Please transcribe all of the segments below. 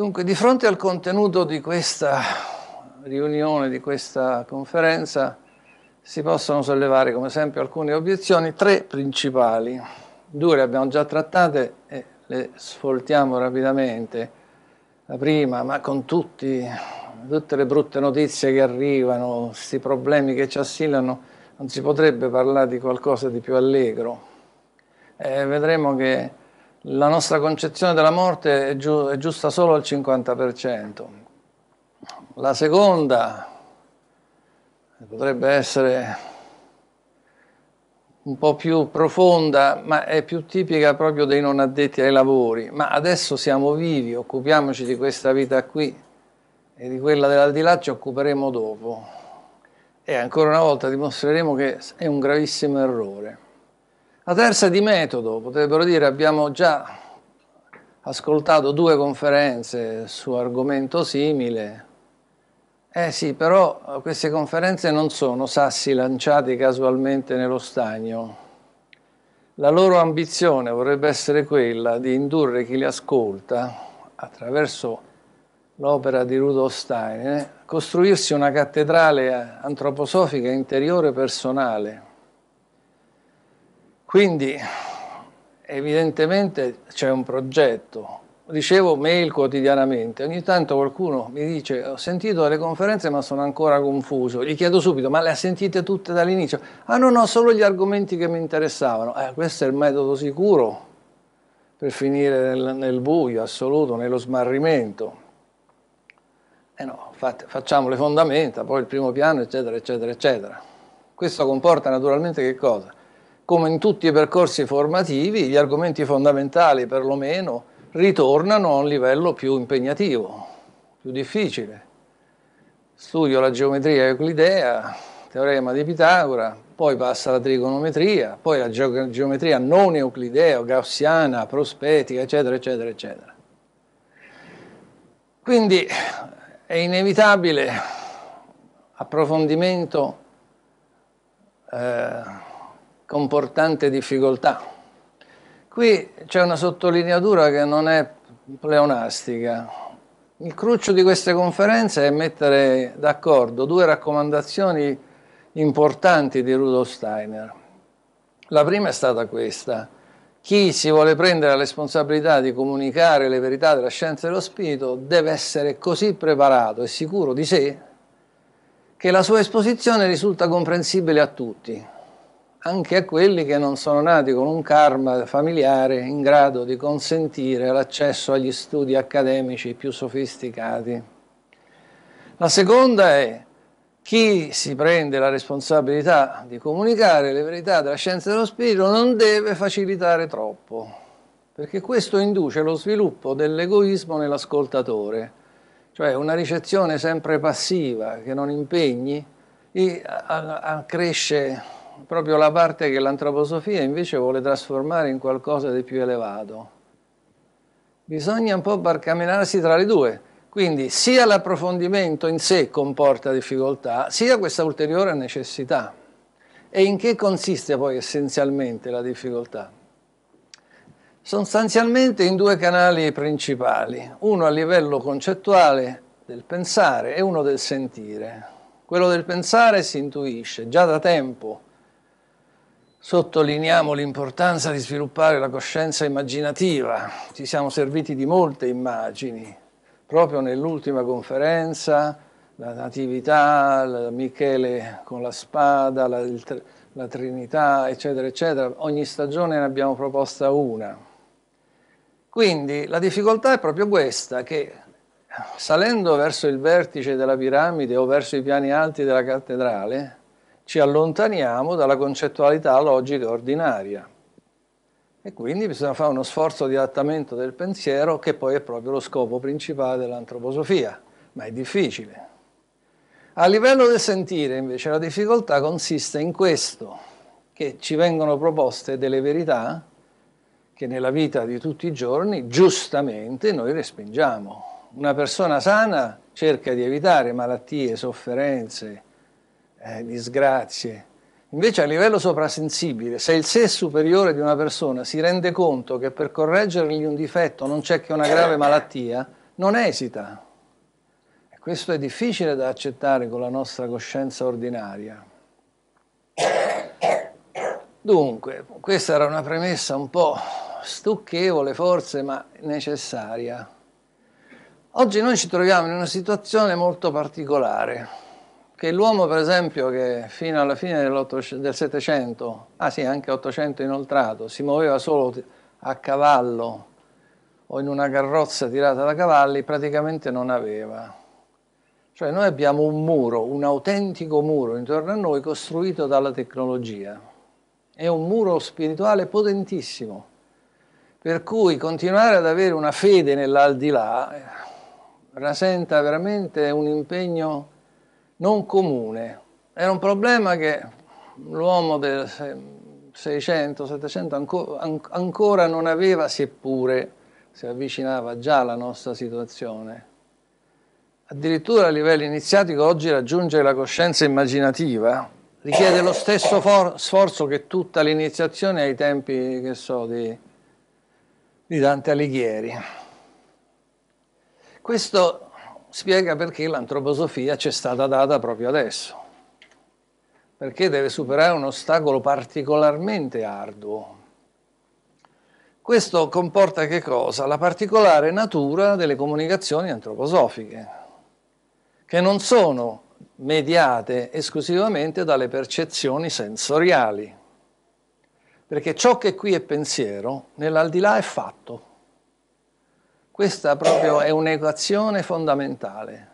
Dunque, di fronte al contenuto di questa riunione, di questa conferenza, si possono sollevare, come sempre, alcune obiezioni, tre principali. Due le abbiamo già trattate e le sfoltiamo rapidamente. La prima, ma con tutti, tutte le brutte notizie che arrivano, questi problemi che ci assillano, non si potrebbe parlare di qualcosa di più allegro. Eh, vedremo che la nostra concezione della morte è, giu- è giusta solo al 50%. La seconda potrebbe essere un po' più profonda, ma è più tipica proprio dei non addetti ai lavori. Ma adesso siamo vivi, occupiamoci di questa vita qui e di quella dell'aldilà ci occuperemo dopo. E ancora una volta dimostreremo che è un gravissimo errore. La terza è di metodo, potrebbero dire abbiamo già ascoltato due conferenze su argomento simile. Eh sì, però queste conferenze non sono sassi lanciati casualmente nello stagno. La loro ambizione vorrebbe essere quella di indurre chi li ascolta, attraverso l'opera di Rudolf Steiner, a costruirsi una cattedrale antroposofica interiore personale quindi evidentemente c'è un progetto. Ricevo mail quotidianamente, ogni tanto qualcuno mi dice ho sentito le conferenze ma sono ancora confuso, gli chiedo subito ma le ha sentite tutte dall'inizio? Ah no, no, solo gli argomenti che mi interessavano. Eh, questo è il metodo sicuro per finire nel, nel buio assoluto, nello smarrimento. Eh no, fate, facciamo le fondamenta, poi il primo piano, eccetera, eccetera, eccetera. Questo comporta naturalmente che cosa? come in tutti i percorsi formativi, gli argomenti fondamentali perlomeno ritornano a un livello più impegnativo, più difficile. Studio la geometria euclidea, teorema di Pitagora, poi passa alla trigonometria, poi la geometria non euclidea, gaussiana, prospetica, eccetera, eccetera, eccetera. Quindi è inevitabile approfondimento eh, comportante difficoltà. Qui c'è una sottolineatura che non è pleonastica. Il cruccio di queste conferenze è mettere d'accordo due raccomandazioni importanti di Rudolf Steiner. La prima è stata questa. Chi si vuole prendere la responsabilità di comunicare le verità della scienza dello spirito deve essere così preparato e sicuro di sé che la sua esposizione risulta comprensibile a tutti anche a quelli che non sono nati con un karma familiare in grado di consentire l'accesso agli studi accademici più sofisticati. La seconda è chi si prende la responsabilità di comunicare le verità della scienza dello spirito non deve facilitare troppo, perché questo induce lo sviluppo dell'egoismo nell'ascoltatore, cioè una ricezione sempre passiva che non impegni e accresce proprio la parte che l'antroposofia invece vuole trasformare in qualcosa di più elevato. Bisogna un po' barcamenarsi tra le due, quindi sia l'approfondimento in sé comporta difficoltà, sia questa ulteriore necessità. E in che consiste poi essenzialmente la difficoltà? Sostanzialmente in due canali principali, uno a livello concettuale del pensare e uno del sentire. Quello del pensare si intuisce già da tempo, Sottolineiamo l'importanza di sviluppare la coscienza immaginativa. Ci siamo serviti di molte immagini. Proprio nell'ultima conferenza, la Natività, la Michele con la spada, la, la Trinità, eccetera, eccetera. Ogni stagione ne abbiamo proposta una. Quindi la difficoltà è proprio questa, che salendo verso il vertice della piramide o verso i piani alti della cattedrale, ci allontaniamo dalla concettualità logica ordinaria. E quindi bisogna fare uno sforzo di adattamento del pensiero che poi è proprio lo scopo principale dell'antroposofia, ma è difficile. A livello del sentire invece la difficoltà consiste in questo, che ci vengono proposte delle verità che nella vita di tutti i giorni giustamente noi respingiamo. Una persona sana cerca di evitare malattie, sofferenze, eh, disgrazie. Invece a livello soprasensibile, se il sé superiore di una persona si rende conto che per correggergli un difetto non c'è che una grave malattia, non esita. E questo è difficile da accettare con la nostra coscienza ordinaria. Dunque, questa era una premessa un po' stucchevole forse, ma necessaria. Oggi noi ci troviamo in una situazione molto particolare che l'uomo, per esempio, che fino alla fine del Settecento, ah sì, anche Ottocento inoltrato, si muoveva solo a cavallo o in una carrozza tirata da cavalli, praticamente non aveva. Cioè noi abbiamo un muro, un autentico muro intorno a noi costruito dalla tecnologia. È un muro spirituale potentissimo, per cui continuare ad avere una fede nell'aldilà eh, rasenta veramente un impegno non comune. Era un problema che l'uomo del 600-700 ancora non aveva, seppure si avvicinava già alla nostra situazione. Addirittura a livello iniziatico oggi raggiungere la coscienza immaginativa richiede lo stesso sforzo che tutta l'iniziazione ai tempi, che so, di, di Dante Alighieri. Questo spiega perché l'antroposofia ci è stata data proprio adesso, perché deve superare un ostacolo particolarmente arduo. Questo comporta che cosa? La particolare natura delle comunicazioni antroposofiche, che non sono mediate esclusivamente dalle percezioni sensoriali, perché ciò che qui è pensiero, nell'aldilà è fatto. Questa proprio è un'equazione fondamentale.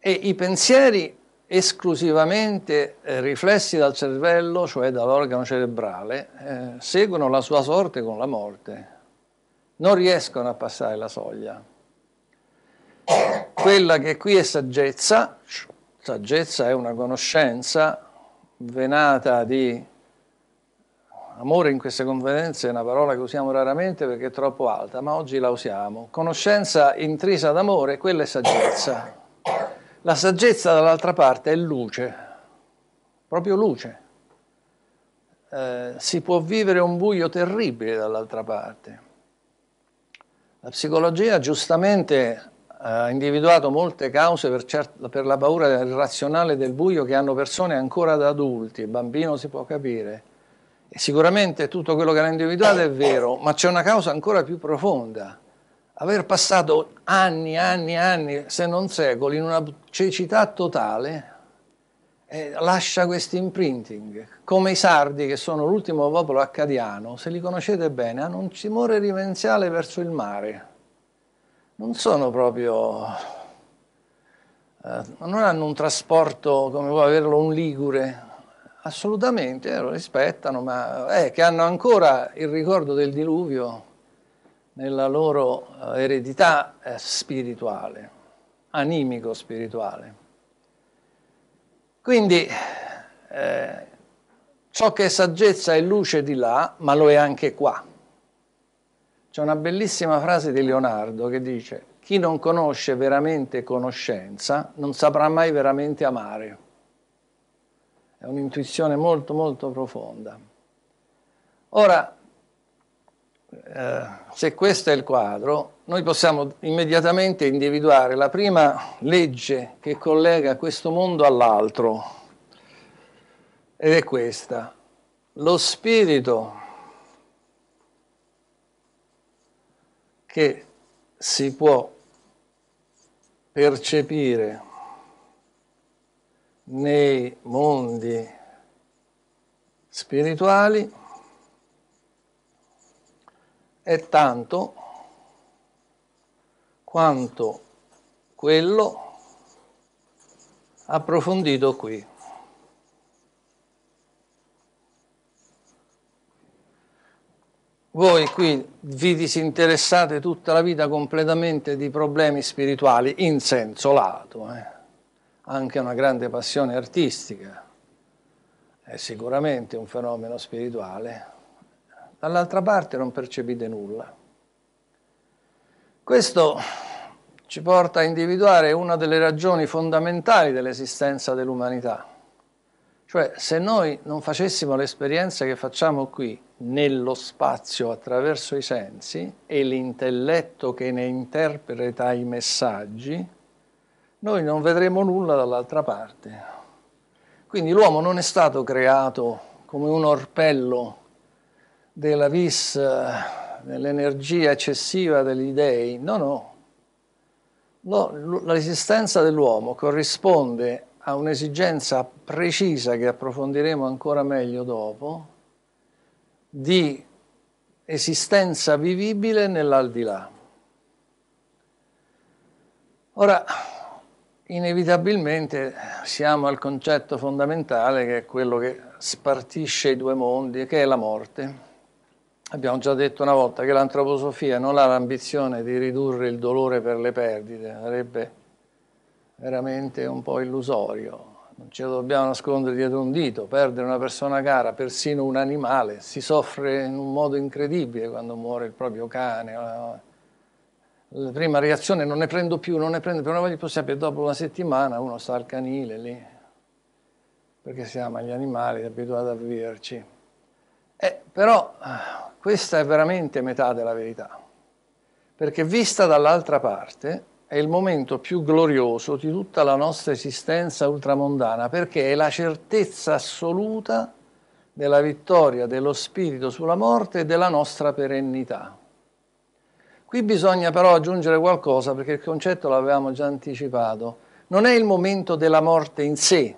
E i pensieri esclusivamente eh, riflessi dal cervello, cioè dall'organo cerebrale, eh, seguono la sua sorte con la morte. Non riescono a passare la soglia. Quella che qui è saggezza, saggezza è una conoscenza venata di amore in queste conferenze è una parola che usiamo raramente perché è troppo alta, ma oggi la usiamo. Conoscenza intrisa d'amore, quella è saggezza. La saggezza dall'altra parte è luce, proprio luce. Eh, si può vivere un buio terribile dall'altra parte. La psicologia giustamente ha individuato molte cause per, certo, per la paura irrazionale del buio che hanno persone ancora da adulti, il bambino si può capire Sicuramente tutto quello che era individuato è vero, ma c'è una causa ancora più profonda. Aver passato anni, anni, anni, se non secoli, in una cecità totale, eh, lascia questi imprinting. Come i sardi, che sono l'ultimo popolo accadiano, se li conoscete bene, hanno un timore rivenziale verso il mare. Non sono proprio... Eh, non hanno un trasporto come può averlo un ligure, assolutamente, lo rispettano, ma eh, che hanno ancora il ricordo del diluvio nella loro eh, eredità eh, spirituale, animico-spirituale. Quindi eh, ciò che è saggezza è luce di là, ma lo è anche qua. C'è una bellissima frase di Leonardo che dice, chi non conosce veramente conoscenza non saprà mai veramente amare è un'intuizione molto molto profonda. Ora, eh, se questo è il quadro, noi possiamo immediatamente individuare la prima legge che collega questo mondo all'altro, ed è questa. Lo spirito che si può percepire nei mondi spirituali è tanto quanto quello approfondito qui. Voi qui vi disinteressate tutta la vita completamente di problemi spirituali in senso lato. Eh anche una grande passione artistica, è sicuramente un fenomeno spirituale, dall'altra parte non percepite nulla. Questo ci porta a individuare una delle ragioni fondamentali dell'esistenza dell'umanità. Cioè, se noi non facessimo l'esperienza che facciamo qui, nello spazio, attraverso i sensi e l'intelletto che ne interpreta i messaggi, noi non vedremo nulla dall'altra parte. Quindi l'uomo non è stato creato come un orpello della vis, dell'energia eccessiva degli dei, no, no. No, l'esistenza dell'uomo corrisponde a un'esigenza precisa che approfondiremo ancora meglio dopo di esistenza vivibile nell'aldilà. Ora, inevitabilmente siamo al concetto fondamentale che è quello che spartisce i due mondi, che è la morte. Abbiamo già detto una volta che l'antroposofia non ha l'ambizione di ridurre il dolore per le perdite, sarebbe veramente un po' illusorio. Non ce lo dobbiamo nascondere dietro un dito, perdere una persona cara, persino un animale, si soffre in un modo incredibile quando muore il proprio cane eh, la eh, prima reazione non ne prendo più, non ne prendo più, non voglio più dopo una settimana uno sta al canile lì, perché si ama gli animali, è abituato a viverci. Eh, però ah, questa è veramente metà della verità, perché vista dall'altra parte è il momento più glorioso di tutta la nostra esistenza ultramondana, perché è la certezza assoluta della vittoria dello spirito sulla morte e della nostra perennità. Qui bisogna però aggiungere qualcosa perché il concetto l'avevamo già anticipato. Non è il momento della morte in sé,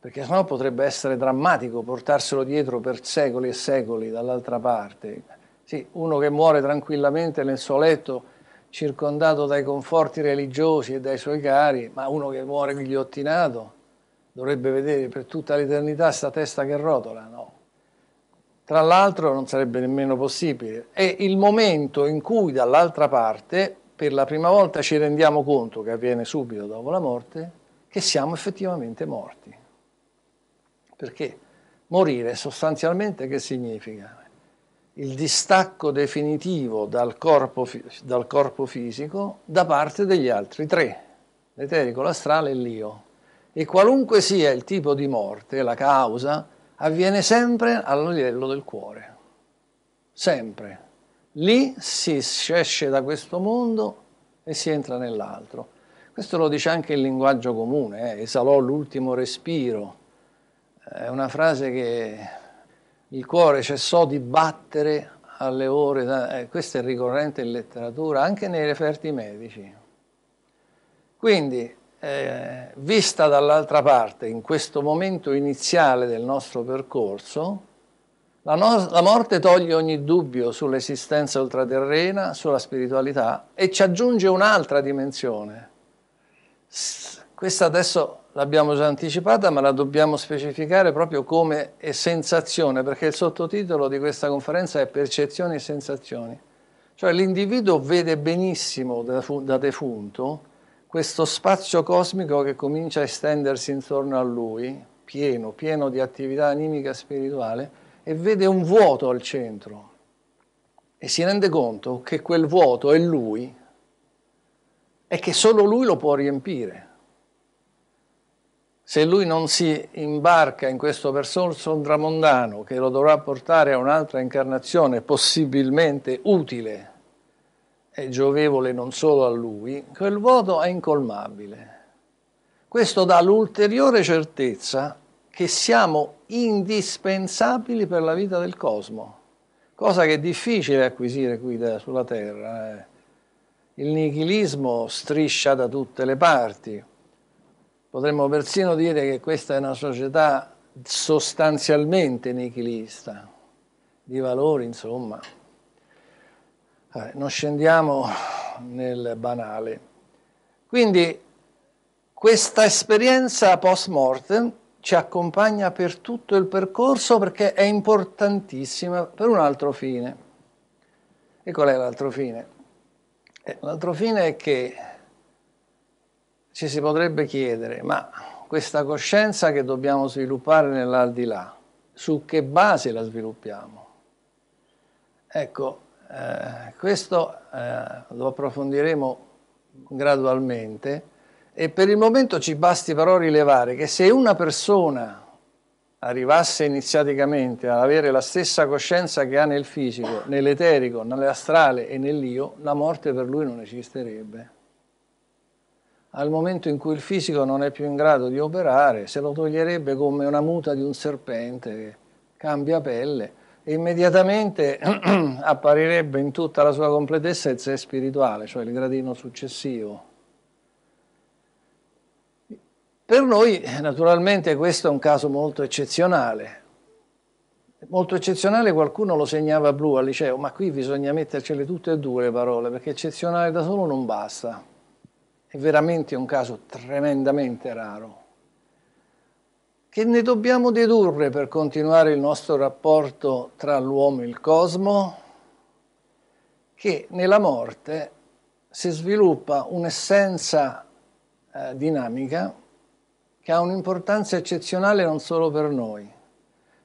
perché sennò potrebbe essere drammatico portarselo dietro per secoli e secoli dall'altra parte. Sì, uno che muore tranquillamente nel suo letto, circondato dai conforti religiosi e dai suoi cari, ma uno che muore ghigliottinato dovrebbe vedere per tutta l'eternità sta testa che rotola, no? tra l'altro non sarebbe nemmeno possibile. È il momento in cui dall'altra parte, per la prima volta, ci rendiamo conto, che avviene subito dopo la morte, che siamo effettivamente morti. Perché morire sostanzialmente che significa? Il distacco definitivo dal corpo, dal corpo fisico da parte degli altri tre, l'eterico, l'astrale e l'io. E qualunque sia il tipo di morte, la causa, avviene sempre al del cuore. Sempre. Lì si esce da questo mondo e si entra nell'altro. Questo lo dice anche il linguaggio comune, eh? esalò l'ultimo respiro. È una frase che il cuore cessò di battere alle ore, eh, questo è ricorrente in letteratura, anche nei referti medici. Quindi eh, vista dall'altra parte, in questo momento iniziale del nostro percorso, la, no la morte toglie ogni dubbio sull'esistenza ultraterrena, sulla spiritualità e ci aggiunge un'altra dimensione. S questa adesso l'abbiamo già anticipata, ma la dobbiamo specificare proprio come sensazione, perché il sottotitolo di questa conferenza è Percezioni e sensazioni. Cioè l'individuo vede benissimo da, da defunto questo spazio cosmico che comincia a estendersi intorno a lui, pieno, pieno di attività animica e spirituale, e vede un vuoto al centro e si rende conto che quel vuoto è lui e che solo lui lo può riempire. Se lui non si imbarca in questo percorso tramondano che lo dovrà portare a un'altra incarnazione possibilmente utile è giovevole non solo a lui, quel vuoto è incolmabile. Questo dà l'ulteriore certezza che siamo indispensabili per la vita del cosmo, cosa che è difficile acquisire qui da, sulla Terra. Eh. Il nichilismo striscia da tutte le parti. Potremmo persino dire che questa è una società sostanzialmente nichilista, di valori insomma. Eh, non scendiamo nel banale. Quindi questa esperienza post mortem ci accompagna per tutto il percorso perché è importantissima per un altro fine. E qual è l'altro fine? Eh, l'altro fine è che ci si potrebbe chiedere, ma questa coscienza che dobbiamo sviluppare nell'aldilà, su che base la sviluppiamo? Ecco, eh, questo eh, lo approfondiremo gradualmente e per il momento ci basti però rilevare che se una persona arrivasse iniziaticamente ad avere la stessa coscienza che ha nel fisico, nell'eterico, nell'astrale e nell'io, la morte per lui non esisterebbe. Al momento in cui il fisico non è più in grado di operare, se lo toglierebbe come una muta di un serpente che cambia pelle, immediatamente apparirebbe in tutta la sua completezza il sé spirituale, cioè il gradino successivo. Per noi, naturalmente, questo è un caso molto eccezionale. Molto eccezionale, qualcuno lo segnava blu al liceo, ma qui bisogna mettercele tutte e due le parole, perché eccezionale da solo non basta. È veramente un caso tremendamente raro. Che ne dobbiamo dedurre per continuare il nostro rapporto tra l'uomo e il cosmo? Che nella morte si sviluppa un'essenza eh, dinamica che ha un'importanza eccezionale non solo per noi.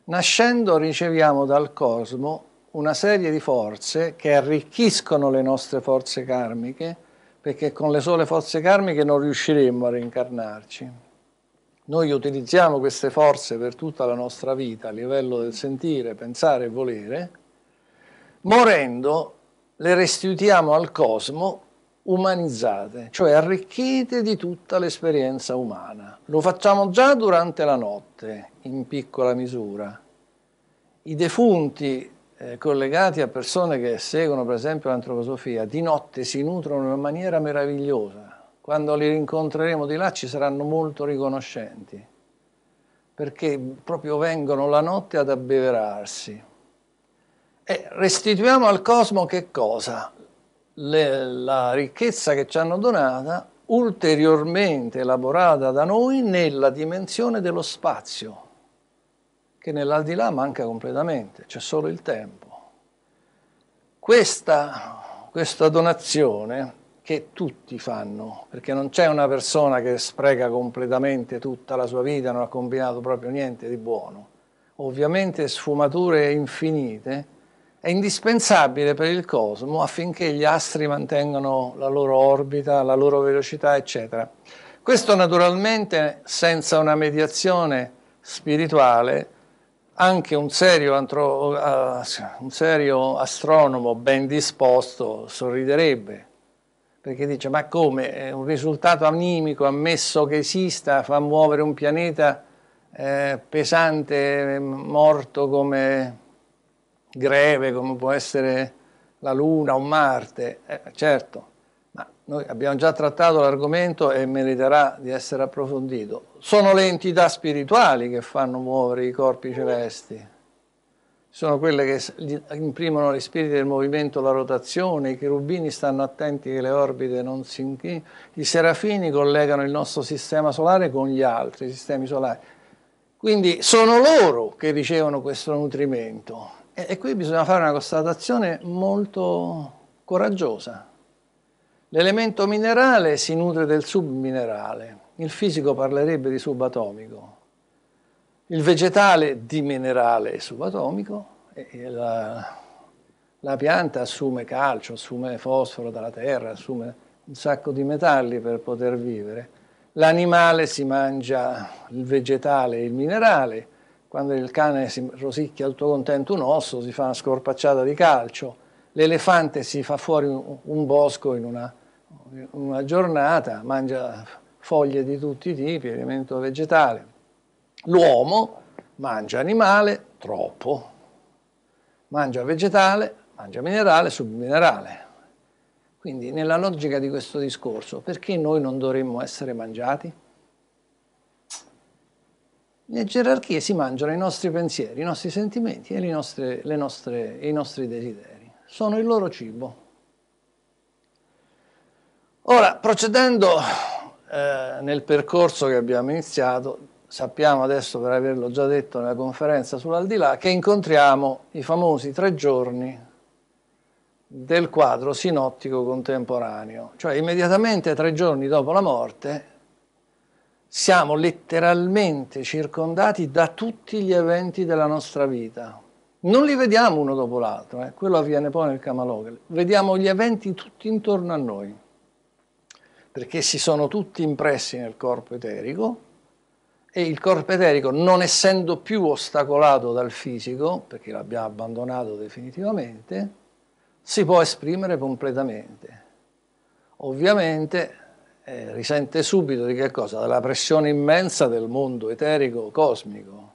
Nascendo riceviamo dal cosmo una serie di forze che arricchiscono le nostre forze karmiche, perché con le sole forze karmiche non riusciremmo a reincarnarci. Noi utilizziamo queste forze per tutta la nostra vita a livello del sentire, pensare e volere, morendo le restituiamo al cosmo umanizzate, cioè arricchite di tutta l'esperienza umana. Lo facciamo già durante la notte, in piccola misura. I defunti eh, collegati a persone che seguono per esempio l'antroposofia, di notte si nutrono in maniera meravigliosa quando li rincontreremo di là ci saranno molto riconoscenti, perché proprio vengono la notte ad abbeverarsi. E restituiamo al cosmo che cosa? Le, la ricchezza che ci hanno donata, ulteriormente elaborata da noi nella dimensione dello spazio, che nell'aldilà manca completamente, c'è solo il tempo. Questa, questa donazione che tutti fanno, perché non c'è una persona che spreca completamente tutta la sua vita, non ha combinato proprio niente di buono. Ovviamente sfumature infinite, è indispensabile per il cosmo affinché gli astri mantengano la loro orbita, la loro velocità, eccetera. Questo naturalmente senza una mediazione spirituale, anche un serio, antro- uh, un serio astronomo ben disposto sorriderebbe perché dice ma come un risultato animico ammesso che esista fa muovere un pianeta eh, pesante, morto come greve, come può essere la Luna o Marte, eh, certo, ma noi abbiamo già trattato l'argomento e meriterà di essere approfondito. Sono le entità spirituali che fanno muovere i corpi celesti sono quelle che imprimono gli spiriti del movimento la rotazione, i cherubini stanno attenti che le orbite non si inchinino, i serafini collegano il nostro sistema solare con gli altri sistemi solari. Quindi sono loro che ricevono questo nutrimento e, e qui bisogna fare una constatazione molto coraggiosa. L'elemento minerale si nutre del subminerale, il fisico parlerebbe di subatomico il vegetale di minerale subatomico e la, la pianta assume calcio, assume fosforo dalla terra, assume un sacco di metalli per poter vivere. L'animale si mangia il vegetale e il minerale, quando il cane si rosicchia tutto contento un osso si fa una scorpacciata di calcio, l'elefante si fa fuori un, un bosco in una, in una giornata, mangia foglie di tutti i tipi, elemento vegetale, L'uomo mangia animale troppo, mangia vegetale, mangia minerale, subminerale. Quindi nella logica di questo discorso, perché noi non dovremmo essere mangiati? Le gerarchie si mangiano i nostri pensieri, i nostri sentimenti e nostre, nostre, i nostri desideri. Sono il loro cibo. Ora, procedendo eh, nel percorso che abbiamo iniziato, sappiamo adesso per averlo già detto nella conferenza sull'aldilà, che incontriamo i famosi tre giorni del quadro sinottico contemporaneo, cioè immediatamente tre giorni dopo la morte siamo letteralmente circondati da tutti gli eventi della nostra vita. Non li vediamo uno dopo l'altro, eh? quello avviene poi nel Kamalogel, vediamo gli eventi tutti intorno a noi, perché si sono tutti impressi nel corpo eterico e il corpo eterico, non essendo più ostacolato dal fisico, perché l'abbiamo abbandonato definitivamente, si può esprimere completamente. Ovviamente eh, risente subito di che cosa? Della pressione immensa del mondo eterico cosmico.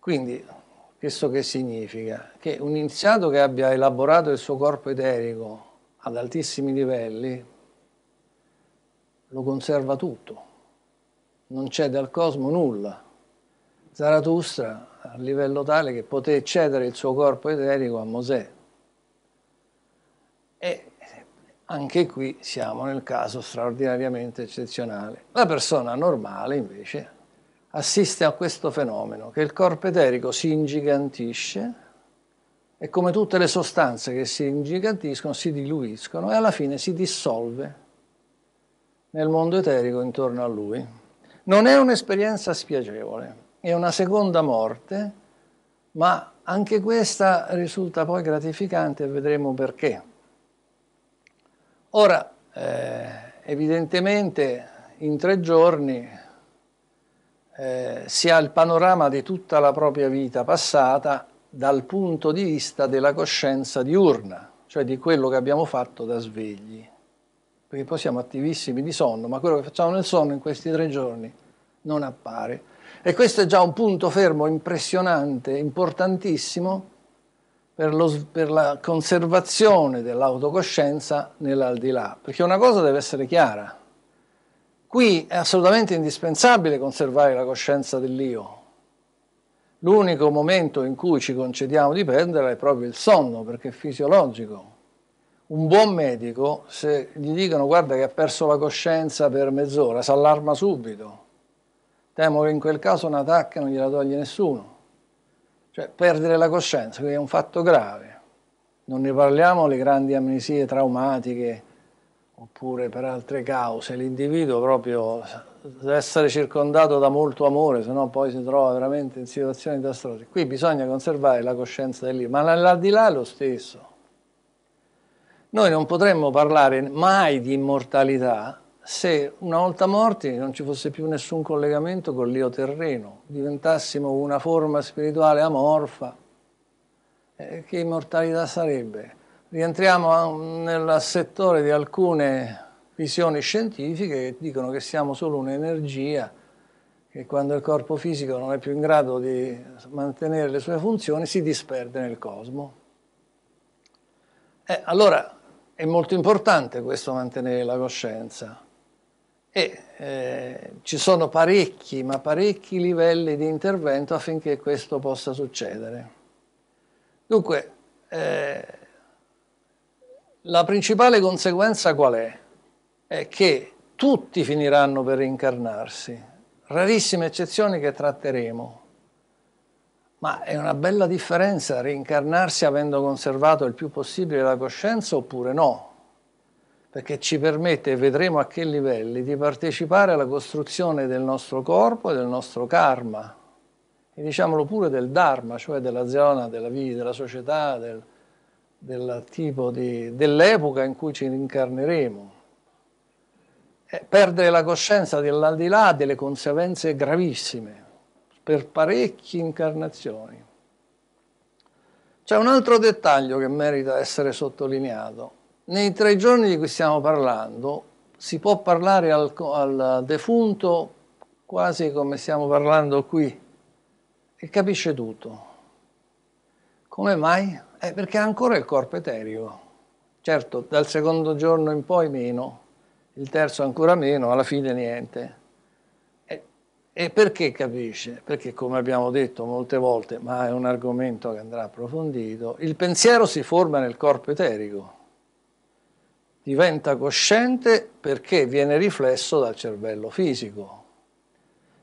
Quindi, questo che significa? Che un iniziato che abbia elaborato il suo corpo eterico ad altissimi livelli lo conserva tutto non c'è dal cosmo nulla. Zarathustra a livello tale che poté cedere il suo corpo eterico a Mosè. E anche qui siamo nel caso straordinariamente eccezionale. La persona normale invece assiste a questo fenomeno, che il corpo eterico si ingigantisce e come tutte le sostanze che si ingigantiscono si diluiscono e alla fine si dissolve nel mondo eterico intorno a lui. Non è un'esperienza spiacevole, è una seconda morte, ma anche questa risulta poi gratificante e vedremo perché. Ora, eh, evidentemente in tre giorni eh, si ha il panorama di tutta la propria vita passata dal punto di vista della coscienza diurna, cioè di quello che abbiamo fatto da svegli perché poi siamo attivissimi di sonno, ma quello che facciamo nel sonno in questi tre giorni non appare. E questo è già un punto fermo impressionante, importantissimo per, lo, per la conservazione dell'autocoscienza nell'aldilà, perché una cosa deve essere chiara. Qui è assolutamente indispensabile conservare la coscienza dell'io. L'unico momento in cui ci concediamo di prenderla è proprio il sonno, perché è fisiologico un buon medico, se gli dicono guarda che ha perso la coscienza per mezz'ora, si allarma subito. Temo che in quel caso un attacco non gliela toglie nessuno. Cioè, perdere la coscienza è un fatto grave. Non ne parliamo le grandi amnesie traumatiche oppure per altre cause. L'individuo proprio deve essere circondato da molto amore, se no poi si trova veramente in situazioni disastrose. Qui bisogna conservare la coscienza dell'io, ma l'aldilà è lo stesso noi non potremmo parlare mai di immortalità se una volta morti non ci fosse più nessun collegamento con l'io terreno, diventassimo una forma spirituale amorfa. Eh, che immortalità sarebbe? Rientriamo nel settore di alcune visioni scientifiche che dicono che siamo solo un'energia che quando il corpo fisico non è più in grado di mantenere le sue funzioni si disperde nel cosmo. Eh, allora è molto importante questo mantenere la coscienza e eh, ci sono parecchi, ma parecchi livelli di intervento affinché questo possa succedere. Dunque, eh, la principale conseguenza qual è? È che tutti finiranno per incarnarsi, rarissime eccezioni che tratteremo, ma è una bella differenza reincarnarsi avendo conservato il più possibile la coscienza oppure no? Perché ci permette, vedremo a che livelli, di partecipare alla costruzione del nostro corpo e del nostro karma, e diciamolo pure del dharma, cioè della zona, della vita, della società, del, del tipo di, dell'epoca in cui ci rincarneremo. E eh, perdere la coscienza dell'aldilà ha delle conseguenze gravissime per parecchie incarnazioni. C'è un altro dettaglio che merita essere sottolineato. Nei tre giorni di cui stiamo parlando si può parlare al, al defunto quasi come stiamo parlando qui e capisce tutto. Come mai? Eh, perché ha ancora il corpo eterico. Certo, dal secondo giorno in poi meno, il terzo ancora meno, alla fine niente. E perché capisce? Perché come abbiamo detto molte volte, ma è un argomento che andrà approfondito, il pensiero si forma nel corpo eterico, diventa cosciente perché viene riflesso dal cervello fisico.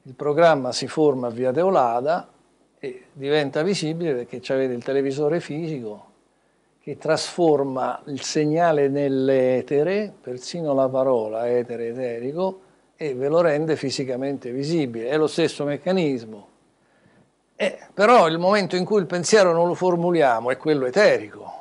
Il programma si forma via Teolada e diventa visibile perché avete il televisore fisico che trasforma il segnale nell'etere, persino la parola etere eterico, e ve lo rende fisicamente visibile, è lo stesso meccanismo. Eh, però il momento in cui il pensiero non lo formuliamo è quello eterico.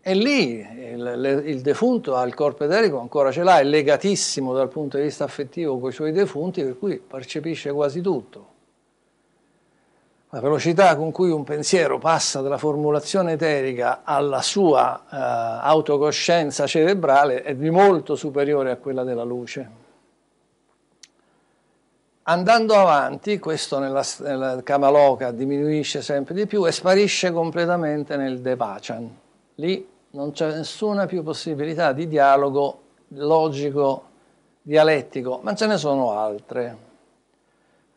E lì il, il defunto ha il corpo eterico, ancora ce l'ha, è legatissimo dal punto di vista affettivo con i suoi defunti, per cui percepisce quasi tutto. La velocità con cui un pensiero passa dalla formulazione eterica alla sua eh, autocoscienza cerebrale è di molto superiore a quella della luce andando avanti, questo nella, nella Kamaloka diminuisce sempre di più e sparisce completamente nel Devachan. Lì non c'è nessuna più possibilità di dialogo logico, dialettico, ma ce ne sono altre.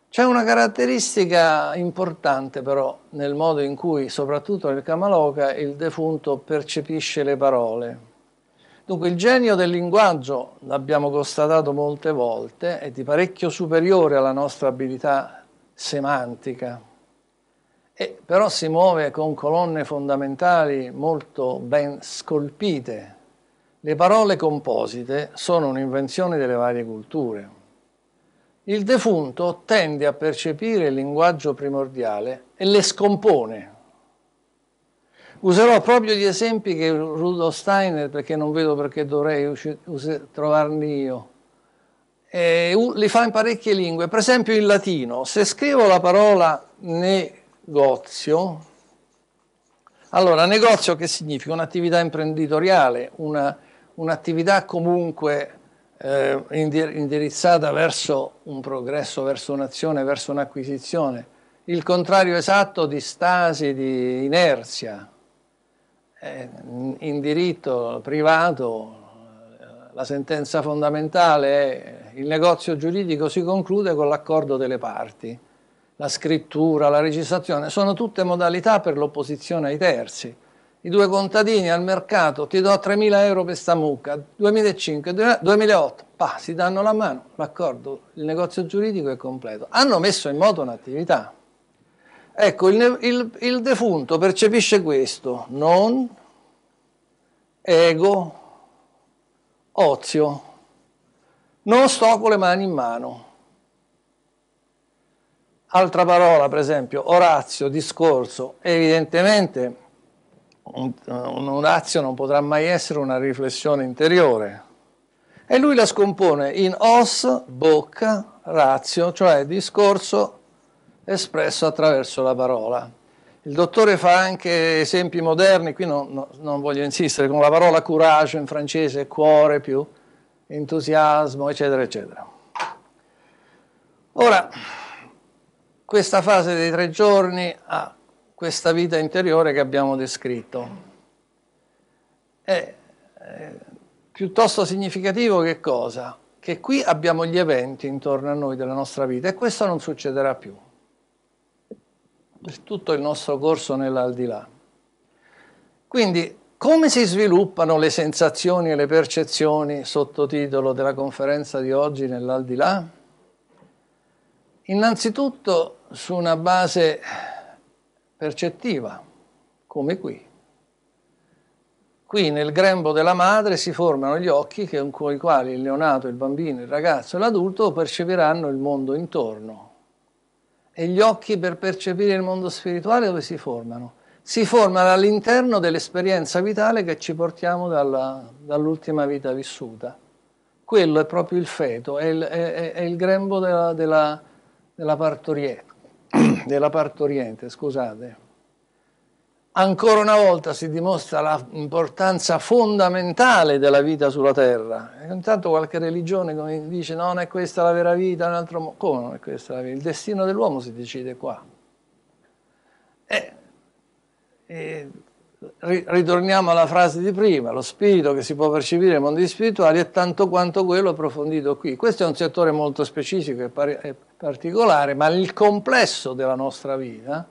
C'è una caratteristica importante però nel modo in cui, soprattutto nel Kamaloka, il defunto percepisce le parole. Dunque il genio del linguaggio, l'abbiamo constatato molte volte, è di parecchio superiore alla nostra abilità semantica, e però si muove con colonne fondamentali molto ben scolpite. Le parole composite sono un'invenzione delle varie culture. Il defunto tende a percepire il linguaggio primordiale e le scompone Userò proprio gli esempi che Rudolf Steiner, perché non vedo perché dovrei trovarli io, e li fa in parecchie lingue. Per esempio in latino, se scrivo la parola negozio, allora negozio che significa? Un'attività imprenditoriale, una, un'attività comunque eh, indirizzata verso un progresso, verso un'azione, verso un'acquisizione. Il contrario esatto di stasi, di inerzia in diritto privato la sentenza fondamentale è il negozio giuridico si conclude con l'accordo delle parti. La scrittura, la registrazione sono tutte modalità per l'opposizione ai terzi. I due contadini al mercato ti do 3.000 euro per sta mucca, 2005, 2008, bah, si danno la mano, l'accordo, il negozio giuridico è completo. Hanno messo in moto un'attività. Ecco, il, il, il defunto percepisce questo, non ego, ozio, non sto con le mani in mano. Altra parola, per esempio, Orazio, discorso, evidentemente un, un Orazio non potrà mai essere una riflessione interiore. E lui la scompone in os, bocca, razio, cioè discorso, espresso attraverso la parola. Il dottore fa anche esempi moderni, qui non, no, non voglio insistere, con la parola courage in francese, cuore più, entusiasmo, eccetera, eccetera. Ora, questa fase dei tre giorni ha questa vita interiore che abbiamo descritto. È, è piuttosto significativo che cosa? Che qui abbiamo gli eventi intorno a noi della nostra vita e questo non succederà più per tutto il nostro corso nell'aldilà. Quindi come si sviluppano le sensazioni e le percezioni sottotitolo della conferenza di oggi nell'aldilà? Innanzitutto su una base percettiva, come qui. Qui nel grembo della madre si formano gli occhi con i quali il neonato, il bambino, il ragazzo e l'adulto percepiranno il mondo intorno, e gli occhi per percepire il mondo spirituale dove si formano? Si formano all'interno dell'esperienza vitale che ci portiamo dalla, dall'ultima vita vissuta. Quello è proprio il feto, è il, è, è il grembo della, della, della, partoriente, della partoriente, scusate ancora una volta si dimostra l'importanza fondamentale della vita sulla terra. E intanto qualche religione dice no, non è questa la vera vita, un altro mo- come non è questa la vita? Il destino dell'uomo si decide qua. Eh, e, e, ritorniamo alla frase di prima, lo spirito che si può percepire nei mondi spirituali è tanto quanto quello approfondito qui. Questo è un settore molto specifico e par- particolare, ma il complesso della nostra vita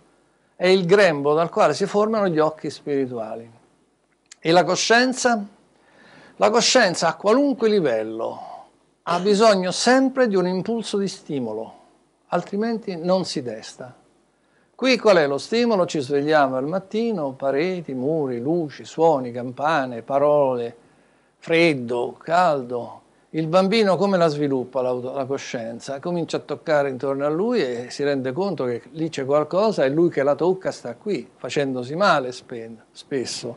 è il grembo dal quale si formano gli occhi spirituali. E la coscienza? La coscienza a qualunque livello ha bisogno sempre di un impulso di stimolo, altrimenti non si desta. Qui qual è lo stimolo? Ci svegliamo al mattino, pareti, muri, luci, suoni, campane, parole, freddo, caldo, il bambino come la sviluppa la coscienza? Comincia a toccare intorno a lui e si rende conto che lì c'è qualcosa e lui che la tocca sta qui, facendosi male spesso.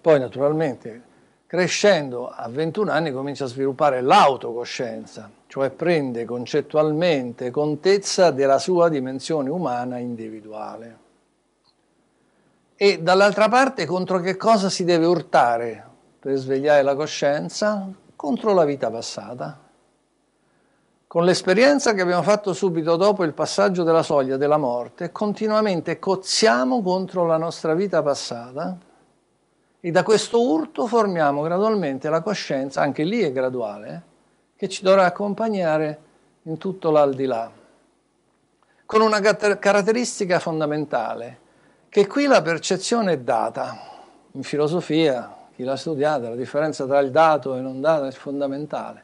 Poi naturalmente crescendo a 21 anni comincia a sviluppare l'autocoscienza, cioè prende concettualmente contezza della sua dimensione umana individuale. E dall'altra parte contro che cosa si deve urtare per svegliare la coscienza? contro la vita passata. Con l'esperienza che abbiamo fatto subito dopo il passaggio della soglia della morte, continuamente cozziamo contro la nostra vita passata e da questo urto formiamo gradualmente la coscienza, anche lì è graduale, che ci dovrà accompagnare in tutto l'aldilà, con una caratteristica fondamentale, che qui la percezione è data, in filosofia chi l'ha studiata, la differenza tra il dato e non dato è fondamentale.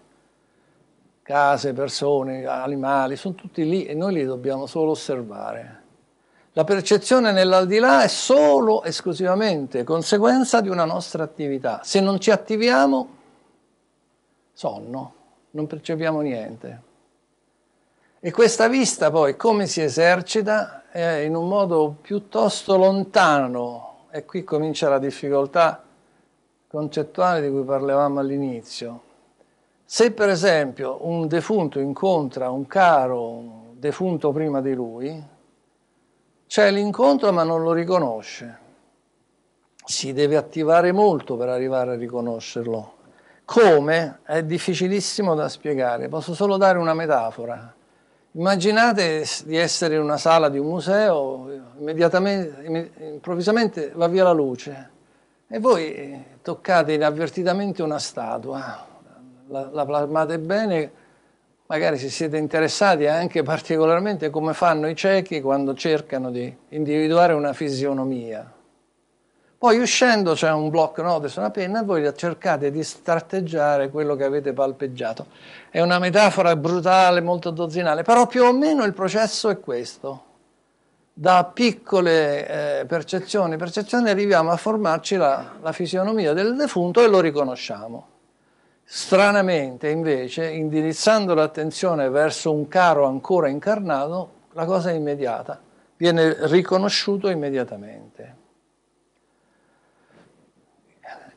Case, persone, animali, sono tutti lì e noi li dobbiamo solo osservare. La percezione nell'aldilà è solo esclusivamente conseguenza di una nostra attività. Se non ci attiviamo, sonno, non percepiamo niente. E questa vista poi come si esercita è in un modo piuttosto lontano e qui comincia la difficoltà concettuale di cui parlavamo all'inizio. Se per esempio un defunto incontra un caro defunto prima di lui, c'è l'incontro ma non lo riconosce. Si deve attivare molto per arrivare a riconoscerlo. Come? È difficilissimo da spiegare, posso solo dare una metafora. Immaginate di essere in una sala di un museo, improvvisamente va via la luce e voi toccate inavvertitamente una statua, la, la plasmate bene, magari se siete interessati anche particolarmente come fanno i ciechi quando cercano di individuare una fisionomia. Poi uscendo c'è un blocco note su una penna, e voi cercate di tratteggiare quello che avete palpeggiato. È una metafora brutale, molto dozzinale, però più o meno il processo è questo da piccole eh, percezioni, percezioni arriviamo a formarci la, la fisionomia del defunto e lo riconosciamo. Stranamente invece, indirizzando l'attenzione verso un caro ancora incarnato, la cosa è immediata, viene riconosciuto immediatamente.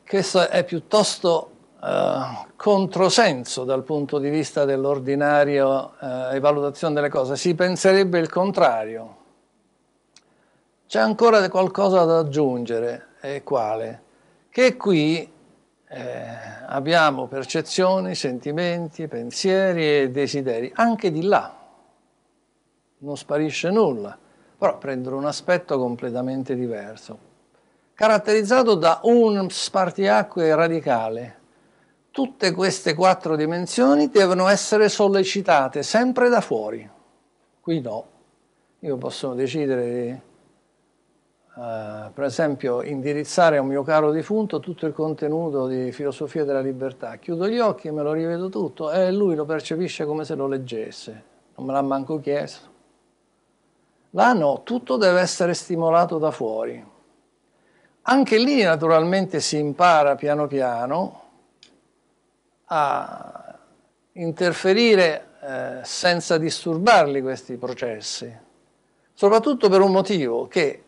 Questo è piuttosto Uh, controsenso dal punto di vista dell'ordinaria uh, eh, valutazione delle cose, si penserebbe il contrario c'è ancora qualcosa da aggiungere, e quale? Che qui eh, abbiamo percezioni, sentimenti, pensieri e desideri, anche di là. Non sparisce nulla, però prendono un aspetto completamente diverso, caratterizzato da un spartiacque radicale. Tutte queste quattro dimensioni devono essere sollecitate sempre da fuori. Qui no. Io posso decidere di eh, per esempio, indirizzare a un mio caro defunto tutto il contenuto di filosofia della libertà. Chiudo gli occhi e me lo rivedo tutto e lui lo percepisce come se lo leggesse. Non me l'ha manco chiesto. Là no, tutto deve essere stimolato da fuori. Anche lì naturalmente si impara piano piano a interferire eh, senza disturbarli questi processi, soprattutto per un motivo che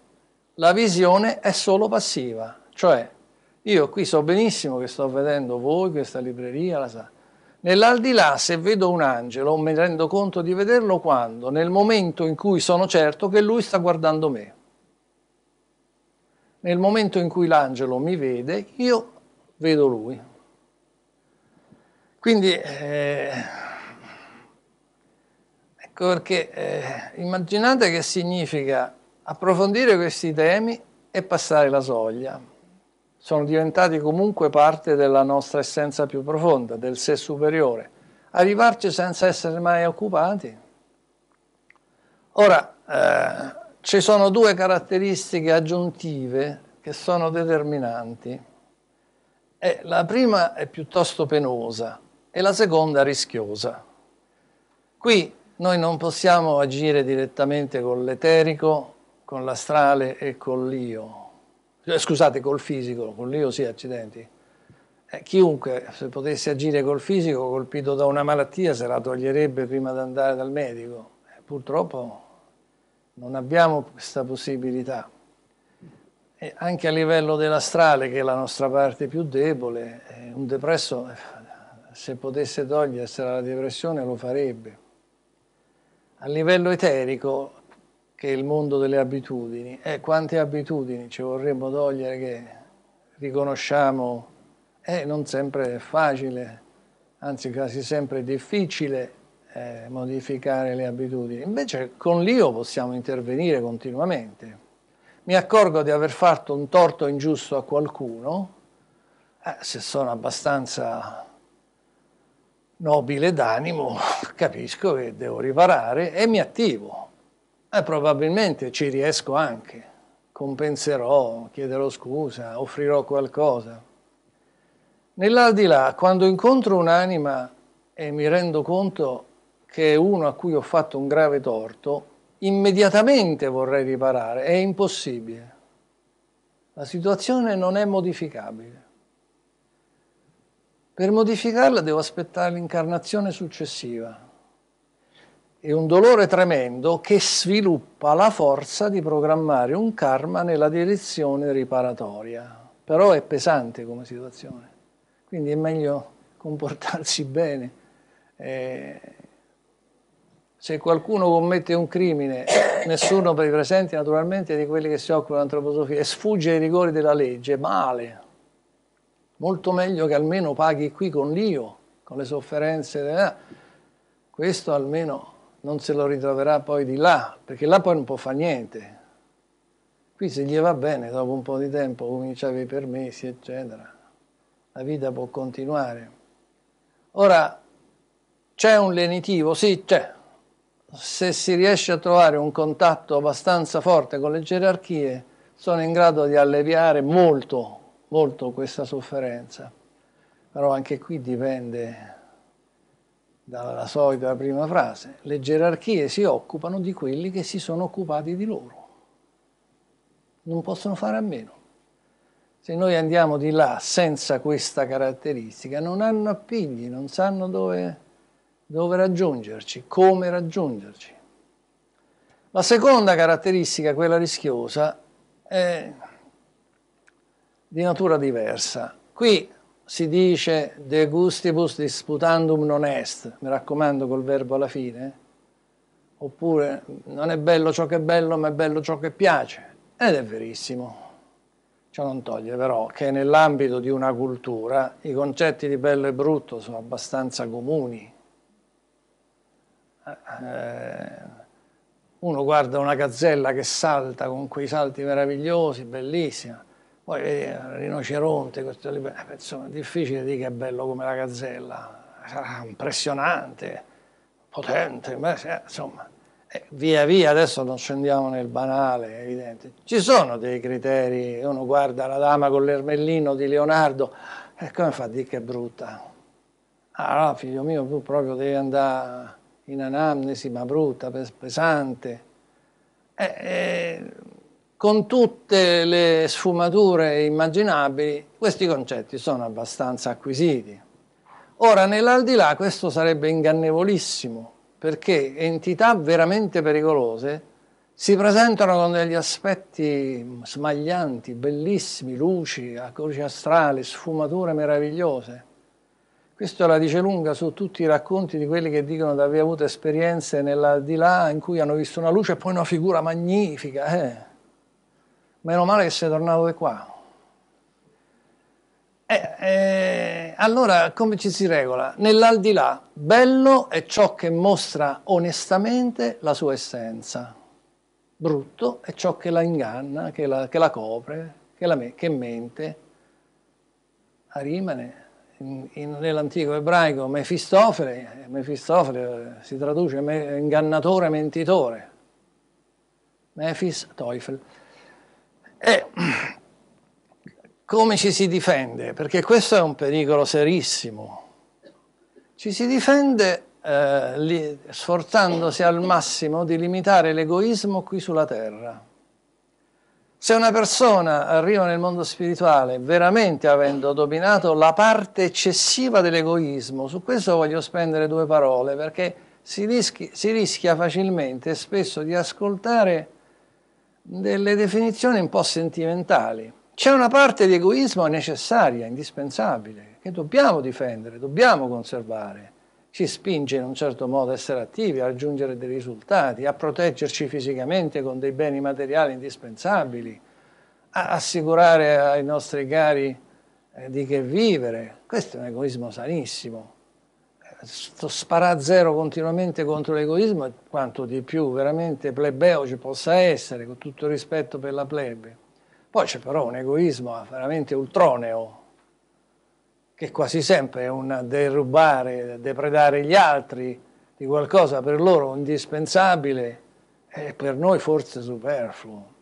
la visione è solo passiva, cioè io qui so benissimo che sto vedendo voi, questa libreria, la sa. Nell'aldilà, se vedo un angelo, mi rendo conto di vederlo quando? Nel momento in cui sono certo che lui sta guardando me. Nel momento in cui l'angelo mi vede, io vedo lui. Quindi, eh, ecco perché eh, immaginate che significa Approfondire questi temi e passare la soglia sono diventati comunque parte della nostra essenza più profonda, del sé superiore. Arrivarci senza essere mai occupati. Ora, eh, ci sono due caratteristiche aggiuntive che sono determinanti. E eh, la prima è piuttosto penosa e la seconda rischiosa. Qui noi non possiamo agire direttamente con l'eterico con l'astrale e con l'io, eh, scusate, col fisico, con l'io sì, accidenti. Eh, chiunque se potesse agire col fisico colpito da una malattia se la toglierebbe prima di andare dal medico. Eh, purtroppo non abbiamo questa possibilità. E anche a livello dell'astrale, che è la nostra parte più debole, eh, un depresso, eh, se potesse togliersela la depressione, lo farebbe. A livello eterico, che è il mondo delle abitudini. Eh, quante abitudini ci vorremmo togliere che riconosciamo? Eh, non sempre è facile, anzi quasi sempre è difficile eh, modificare le abitudini. Invece con l'io possiamo intervenire continuamente. Mi accorgo di aver fatto un torto ingiusto a qualcuno, eh, se sono abbastanza nobile d'animo, capisco che devo riparare e mi attivo eh, probabilmente ci riesco anche, compenserò, chiederò scusa, offrirò qualcosa. Nell'aldilà, quando incontro un'anima e mi rendo conto che è uno a cui ho fatto un grave torto, immediatamente vorrei riparare, è impossibile. La situazione non è modificabile. Per modificarla devo aspettare l'incarnazione successiva è un dolore tremendo che sviluppa la forza di programmare un karma nella direzione riparatoria. Però è pesante come situazione, quindi è meglio comportarsi bene. Eh, se qualcuno commette un crimine, nessuno per i presenti naturalmente di quelli che si occupano di antroposofia, e sfugge ai rigori della legge, male. Molto meglio che almeno paghi qui con l'io, con le sofferenze. Eh, questo almeno non se lo ritroverà poi di là, perché là poi non può fare niente. Qui se gli va bene, dopo un po' di tempo cominciava i permessi, eccetera, la vita può continuare. Ora, c'è un lenitivo? Sì, c'è. Se si riesce a trovare un contatto abbastanza forte con le gerarchie, sono in grado di alleviare molto, molto questa sofferenza. Però anche qui dipende dalla solita prima frase, le gerarchie si occupano di quelli che si sono occupati di loro. Non possono fare a meno. Se noi andiamo di là senza questa caratteristica, non hanno appigli, non sanno dove, dove raggiungerci, come raggiungerci. La seconda caratteristica, quella rischiosa, è di natura diversa. Qui si dice de gustibus disputandum non est, mi raccomando col verbo alla fine, oppure non è bello ciò che è bello ma è bello ciò che piace, ed è verissimo. Ciò non toglie però che nell'ambito di una cultura i concetti di bello e brutto sono abbastanza comuni. Eh, eh uno guarda una gazzella che salta con quei salti meravigliosi, bellissima, poi vedi, rinoceronte, questo, eh, insomma, è difficile dire che è bello come la gazzella, sarà impressionante, potente, ma, eh, insomma, eh, via via, adesso non scendiamo nel banale, è evidente. Ci sono dei criteri, uno guarda la dama con l'ermellino di Leonardo, e come fa a dire che è brutta? Allora, ah, figlio mio, tu proprio devi andare in anamnesi, ma brutta, pesante. E, eh, con tutte le sfumature immaginabili, questi concetti sono abbastanza acquisiti. Ora, nell'aldilà questo sarebbe ingannevolissimo, perché entità veramente pericolose si presentano con degli aspetti smaglianti, bellissimi, luci, a croce astrale, sfumature meravigliose. Questo la dice lunga su tutti i racconti di quelli che dicono di aver avuto esperienze nell'aldilà in cui hanno visto una luce e poi una figura magnifica. Eh meno male che sei tornato di qua. Eh, eh, allora come ci si regola? Nell'aldilà, bello è ciò che mostra onestamente la sua essenza, brutto è ciò che la inganna, che la, che la copre, che, la me, che mente. Arimane, in, in, nell'antico ebraico Mefistofele, Mefistofele si traduce me, ingannatore, mentitore. Mefis Teufel. E eh, come ci si difende? Perché questo è un pericolo serissimo. Ci si difende eh, li, sforzandosi al massimo di limitare l'egoismo qui sulla terra. Se una persona arriva nel mondo spirituale veramente avendo dominato la parte eccessiva dell'egoismo, su questo voglio spendere due parole perché si, rischi, si rischia facilmente spesso di ascoltare delle definizioni un po' sentimentali. C'è una parte di egoismo necessaria, indispensabile, che dobbiamo difendere, dobbiamo conservare. Ci spinge in un certo modo a essere attivi, a raggiungere dei risultati, a proteggerci fisicamente con dei beni materiali indispensabili, a assicurare ai nostri cari eh, di che vivere. Questo è un egoismo sanissimo zero continuamente contro l'egoismo e quanto di più veramente plebeo ci possa essere, con tutto il rispetto per la plebe. Poi c'è però un egoismo veramente ultroneo, che quasi sempre è un derubare, depredare gli altri di qualcosa per loro indispensabile e per noi forse superfluo.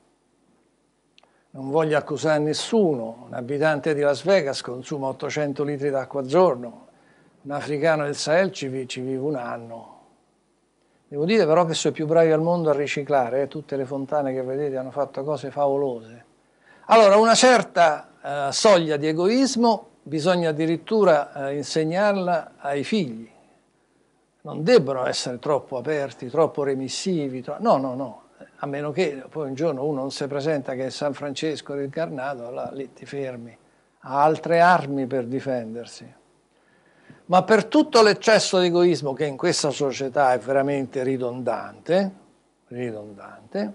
Non voglio accusare nessuno, un abitante di Las Vegas consuma 800 litri d'acqua al giorno, un africano del Sahel ci, ci vive un anno. Devo dire però che sono i più bravi al mondo a riciclare, eh? tutte le fontane che vedete hanno fatto cose favolose. Allora, una certa eh, soglia di egoismo bisogna addirittura eh, insegnarla ai figli. Non debbono essere troppo aperti, troppo remissivi, tro no, no, no, a meno che poi un giorno uno non si presenta che è San Francesco reincarnato, allora lì ti fermi. Ha altre armi per difendersi ma per tutto l'eccesso di egoismo che in questa società è veramente ridondante, ridondante,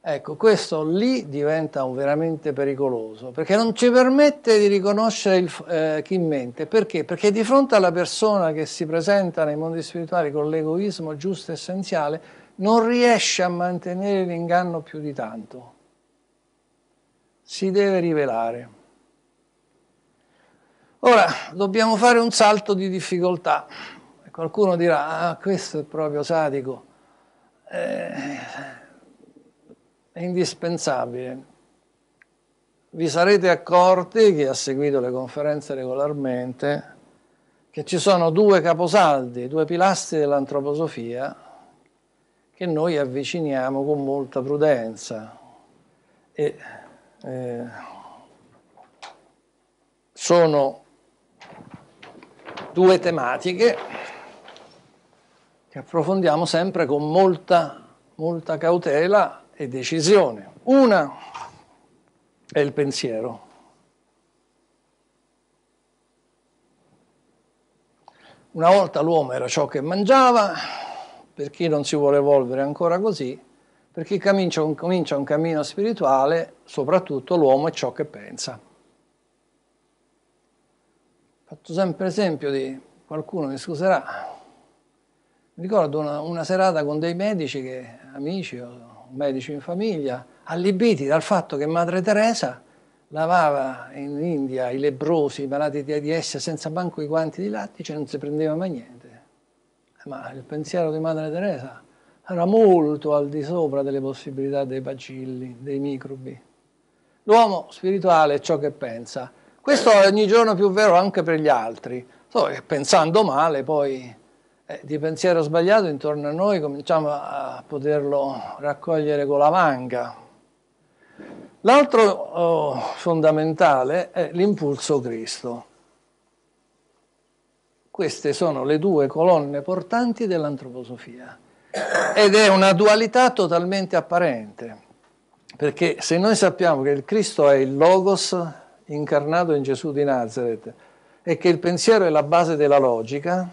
ecco, questo lì diventa un veramente pericoloso, perché non ci permette di riconoscere il, eh, chi mente. Perché? Perché di fronte alla persona che si presenta nei mondi spirituali con l'egoismo giusto e essenziale, non riesce a mantenere l'inganno più di tanto. Si deve rivelare. Ora dobbiamo fare un salto di difficoltà. Qualcuno dirà, ah, questo è proprio sadico, eh, è indispensabile. Vi sarete accorti, chi ha seguito le conferenze regolarmente, che ci sono due caposaldi, due pilastri dell'antroposofia che noi avviciniamo con molta prudenza. E, eh, sono due tematiche che approfondiamo sempre con molta, molta cautela e decisione. Una è il pensiero. Una volta l'uomo era ciò che mangiava, per chi non si vuole evolvere ancora così, per chi comincia un, comincia un cammino spirituale, soprattutto l'uomo è ciò che pensa fatto sempre esempio di, qualcuno mi scuserà, mi ricordo una, una serata con dei medici, che, amici o medici in famiglia, allibiti dal fatto che Madre Teresa lavava in India i lebrosi, i malati di AIDS senza banco i guanti di lattice, non si prendeva mai niente. Eh, ma il pensiero di Madre Teresa era molto al di sopra delle possibilità dei bacilli, dei microbi. L'uomo spirituale è ciò che pensa. Questo è ogni giorno più vero anche per gli altri. Solo pensando male poi eh, di pensiero sbagliato intorno a noi cominciamo a poterlo raccogliere con la manga. L'altro oh, fondamentale è l'impulso Cristo. Queste sono le due colonne portanti dell'antroposofia ed è una dualità totalmente apparente, perché se noi sappiamo che il Cristo è il Logos, incarnato in Gesù di Nazareth è che il pensiero è la base della logica,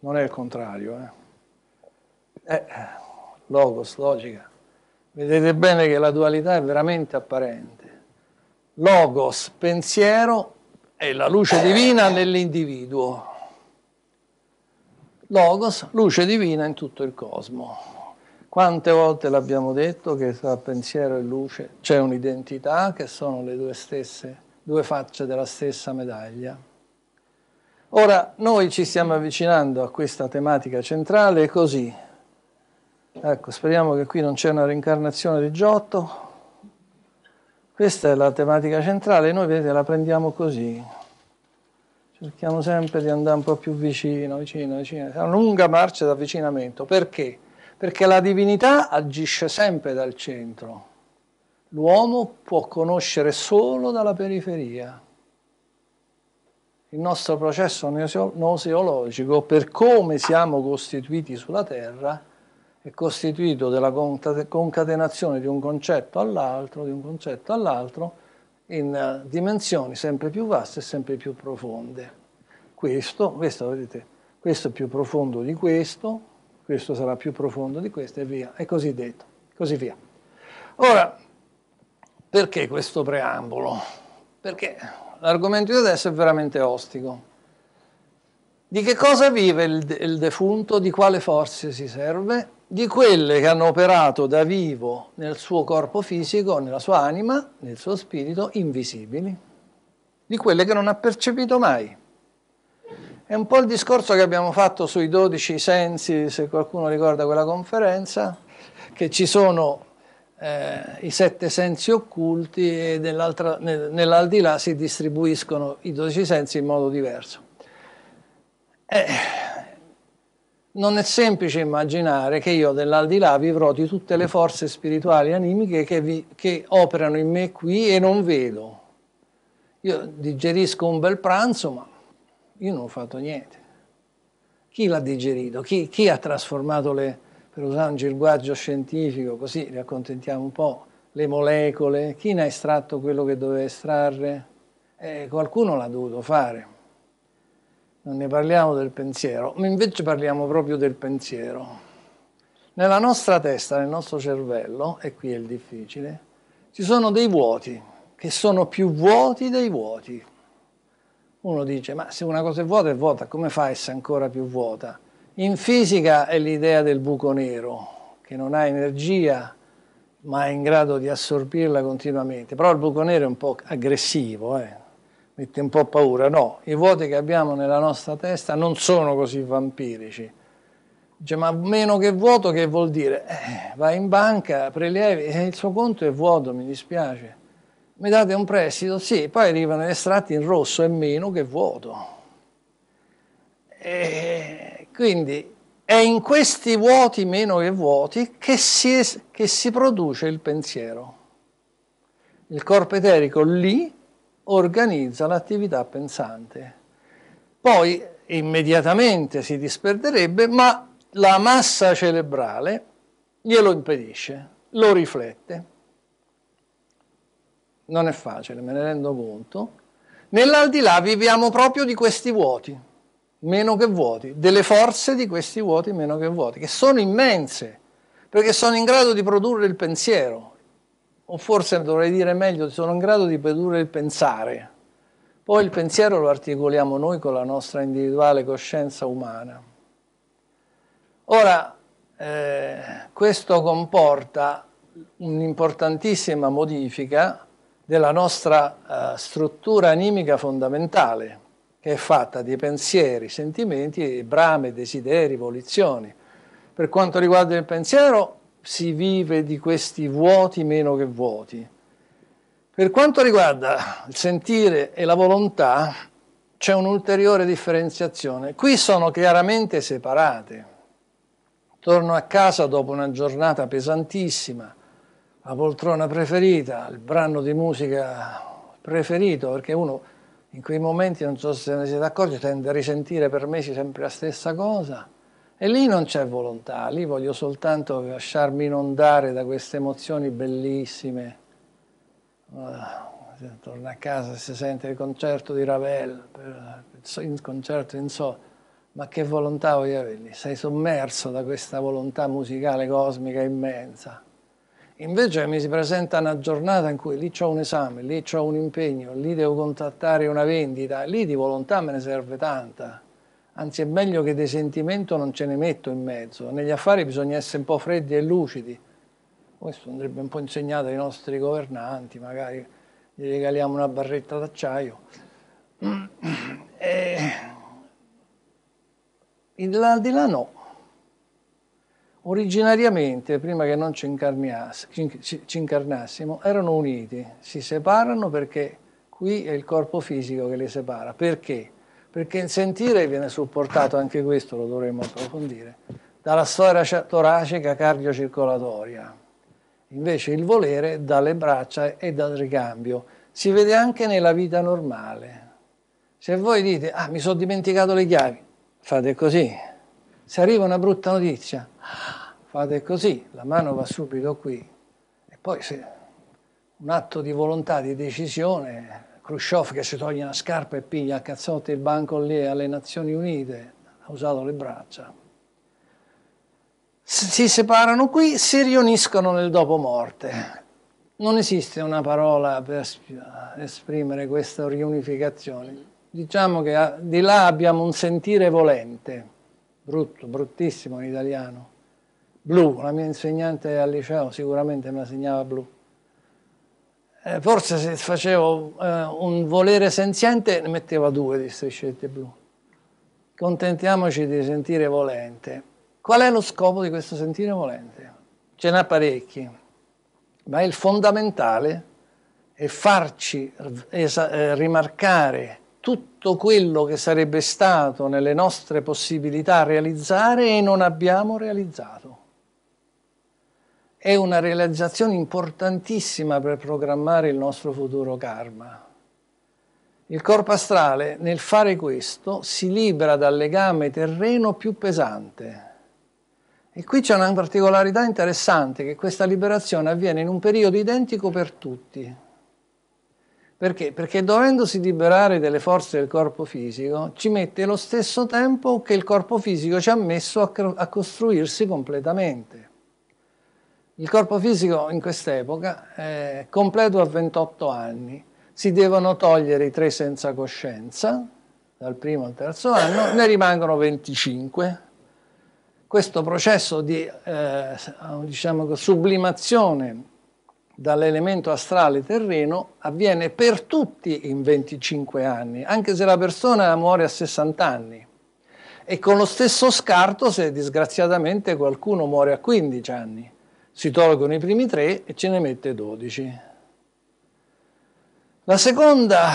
non è il contrario. Eh? Eh, logos, logica. Vedete bene che la dualità è veramente apparente. Logos, pensiero, è la luce divina nell'individuo. Logos, luce divina in tutto il cosmo. Quante volte l'abbiamo detto che tra pensiero e luce c'è un'identità che sono le due stesse due facce della stessa medaglia. Ora, noi ci stiamo avvicinando a questa tematica centrale così. Ecco, speriamo che qui non c'è una reincarnazione di Giotto. Questa è la tematica centrale, noi vedete la prendiamo così. Cerchiamo sempre di andare un po' più vicino, vicino, vicino. È una lunga marcia d'avvicinamento. Perché? Perché la divinità agisce sempre dal centro l'uomo può conoscere solo dalla periferia. Il nostro processo noseologico, per come siamo costituiti sulla Terra, è costituito della concatenazione di un concetto all'altro, di un concetto all'altro, in eh, dimensioni sempre più vaste e sempre più profonde. Questo, questo, vedete, questo è più profondo di questo, questo sarà più profondo di questo e via, e così detto, così via. Ora, perché questo preambolo? Perché l'argomento di adesso è veramente ostico. Di che cosa vive il, il defunto? Di quale forze si serve? Di quelle che hanno operato da vivo nel suo corpo fisico, nella sua anima, nel suo spirito, invisibili. Di quelle che non ha percepito mai. È un po' il discorso che abbiamo fatto sui 12 sensi, se qualcuno ricorda quella conferenza, che ci sono eh, i sette sensi occulti e nell'aldilà si distribuiscono i dodici sensi in modo diverso. Eh, non è semplice immaginare che io dell'aldilà vivrò di tutte le forze spirituali e animiche che, vi, che operano in me qui e non vedo. Io digerisco un bel pranzo, ma io non ho fatto niente. Chi l'ha digerito? Chi, chi ha trasformato le, per usare un linguaggio scientifico, così ne accontentiamo un po', le molecole, chi ne ha estratto quello che doveva estrarre? Eh, qualcuno l'ha dovuto fare. Non ne parliamo del pensiero, ma invece parliamo proprio del pensiero. Nella nostra testa, nel nostro cervello, e qui è il difficile, ci sono dei vuoti, che sono più vuoti dei vuoti. Uno dice, ma se una cosa è vuota è vuota, come fa a essere ancora più vuota? In fisica è l'idea del buco nero, che non ha energia ma è in grado di assorbirla continuamente. Però il buco nero è un po' aggressivo, eh? mette un po' paura. No, i vuoti che abbiamo nella nostra testa non sono così vampirici. Dice, ma meno che vuoto che vuol dire? Eh, vai in banca, prelievi, eh, il suo conto è vuoto, mi dispiace. Mi date un prestito? Sì, poi arrivano gli estratti in rosso, è meno che vuoto. E eh, quindi è in questi vuoti meno che vuoti che si, che si produce il pensiero. Il corpo eterico lì organizza l'attività pensante. Poi immediatamente si disperderebbe, ma la massa cerebrale glielo impedisce, lo riflette. Non è facile, me ne rendo conto. Nell'aldilà viviamo proprio di questi vuoti meno che vuoti, delle forze di questi vuoti meno che vuoti, che sono immense, perché sono in grado di produrre il pensiero, o forse dovrei dire meglio, sono in grado di produrre il pensare. Poi il pensiero lo articoliamo noi con la nostra individuale coscienza umana. Ora, eh, questo comporta un'importantissima modifica della nostra eh, struttura animica fondamentale è fatta di pensieri, sentimenti, brame, desideri, volizioni. Per quanto riguarda il pensiero, si vive di questi vuoti meno che vuoti. Per quanto riguarda il sentire e la volontà, c'è un'ulteriore differenziazione. Qui sono chiaramente separate. Torno a casa dopo una giornata pesantissima, la poltrona preferita, il brano di musica preferito, perché uno in quei momenti, non so se ne siete accorti, tende a risentire per mesi sempre la stessa cosa. E lì non c'è volontà, lì voglio soltanto lasciarmi inondare da queste emozioni bellissime. Ah, torna a casa e si sente il concerto di Ravel, il concerto in so, ma che volontà voglio avere lì? Sei sommerso da questa volontà musicale cosmica immensa. Invece mi si presenta una giornata in cui lì ho un esame, lì ho un impegno, lì devo contattare una vendita, lì di volontà me ne serve tanta. Anzi è meglio che di sentimento non ce ne metto in mezzo. Negli affari bisogna essere un po' freddi e lucidi. Questo andrebbe un po' insegnato ai nostri governanti, magari gli regaliamo una barretta d'acciaio. E... Al di là no, Originariamente, prima che non ci, ci, ci incarnassimo, erano uniti, si separano perché qui è il corpo fisico che li separa. Perché? Perché il sentire viene supportato, anche questo lo dovremmo approfondire, dalla storia toracica cardiocircolatoria. Invece il volere dalle braccia e dal ricambio. Si vede anche nella vita normale. Se voi dite, ah mi sono dimenticato le chiavi, fate così. Se arriva una brutta notizia, fate così, la mano va subito qui. E poi se un atto di volontà, di decisione, Khrushchev che si toglie una scarpa e piglia a cazzotti il banco lì alle Nazioni Unite, ha usato le braccia. Si separano qui, si riuniscono nel dopomorte. Non esiste una parola per esprimere questa riunificazione. Diciamo che di là abbiamo un sentire volente, brutto, bruttissimo in italiano blu, la mia insegnante al liceo sicuramente mi assegnava blu. Eh, forse se facevo eh, un volere senziente ne metteva due di striscette blu. Contentiamoci di sentire volente. Qual è lo scopo di questo sentire volente? Ce n'ha parecchi, ma il fondamentale è farci eh, rimarcare tutto quello che sarebbe stato nelle nostre possibilità realizzare e non abbiamo realizzato è una realizzazione importantissima per programmare il nostro futuro karma. Il corpo astrale nel fare questo si libera dal legame terreno più pesante. E qui c'è una particolarità interessante, che questa liberazione avviene in un periodo identico per tutti. Perché? Perché dovendosi liberare delle forze del corpo fisico, ci mette lo stesso tempo che il corpo fisico ci ha messo a, a costruirsi completamente. Il corpo fisico in quest'epoca è completo a 28 anni, si devono togliere i tre senza coscienza, dal primo al terzo anno, ne rimangono 25. Questo processo di eh, diciamo, sublimazione dall'elemento astrale terreno avviene per tutti in 25 anni, anche se la persona muore a 60 anni. E con lo stesso scarto se disgraziatamente qualcuno muore a 15 anni si tolgono i primi tre e ce ne mette 12. La seconda,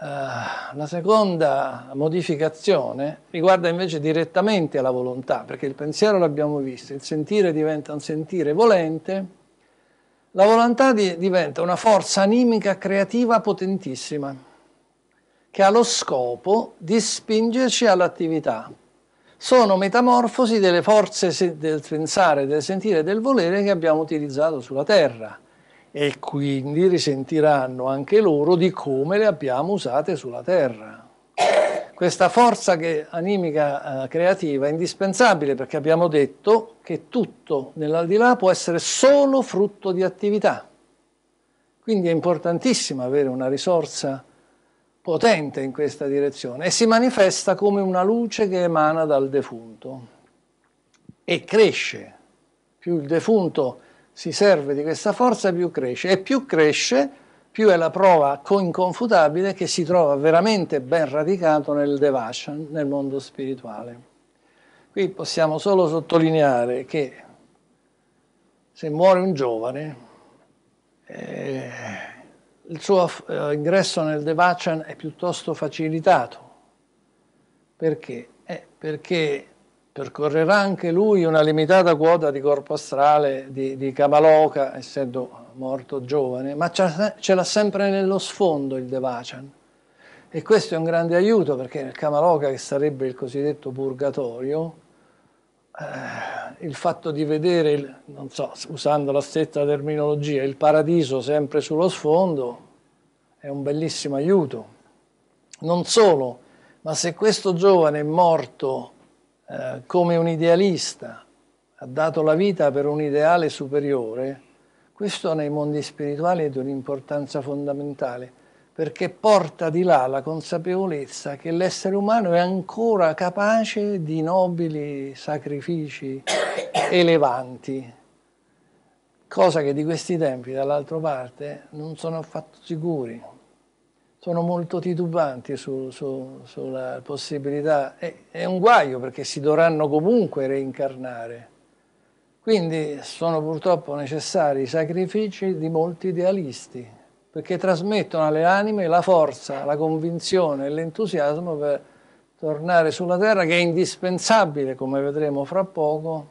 eh, la seconda modificazione riguarda invece direttamente la volontà, perché il pensiero l'abbiamo visto, il sentire diventa un sentire volente, la volontà di, diventa una forza animica creativa potentissima, che ha lo scopo di spingerci all'attività, sono metamorfosi delle forze del pensare, del sentire e del volere che abbiamo utilizzato sulla Terra e quindi risentiranno anche loro di come le abbiamo usate sulla Terra. Questa forza che, animica eh, creativa è indispensabile perché abbiamo detto che tutto nell'aldilà può essere solo frutto di attività. Quindi è importantissimo avere una risorsa potente in questa direzione e si manifesta come una luce che emana dal defunto e cresce. Più il defunto si serve di questa forza, più cresce e più cresce, più è la prova inconfutabile che si trova veramente ben radicato nel Devashan, nel mondo spirituale. Qui possiamo solo sottolineare che se muore un giovane, eh, il suo eh, ingresso nel Devachan è piuttosto facilitato. Perché? Eh, perché percorrerà anche lui una limitata quota di corpo astrale di, di Kamaloka, essendo morto giovane, ma ce l'ha sempre nello sfondo il Devachan. E questo è un grande aiuto perché nel Kamaloka, che sarebbe il cosiddetto purgatorio, eh, il fatto di vedere, non so, usando la stessa terminologia, il paradiso sempre sullo sfondo è un bellissimo aiuto. Non solo, ma se questo giovane è morto eh, come un idealista, ha dato la vita per un ideale superiore, questo nei mondi spirituali è di un'importanza fondamentale perché porta di là la consapevolezza che l'essere umano è ancora capace di nobili sacrifici elevanti, cosa che di questi tempi dall'altra parte non sono affatto sicuri, sono molto titubanti su, su, sulla possibilità, è, è un guaio perché si dovranno comunque reincarnare. Quindi sono purtroppo necessari i sacrifici di molti idealisti perché trasmettono alle anime la forza, la convinzione e l'entusiasmo per tornare sulla terra che è indispensabile, come vedremo fra poco,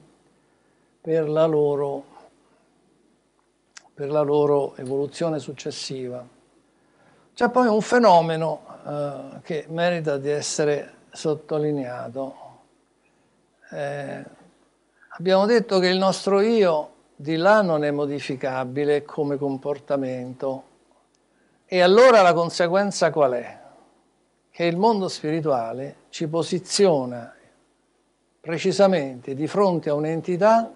per la loro, per la loro evoluzione successiva. C'è poi un fenomeno eh, che merita di essere sottolineato. Eh, abbiamo detto che il nostro io di là non è modificabile come comportamento, e allora la conseguenza qual è? Che il mondo spirituale ci posiziona precisamente di fronte a un'entità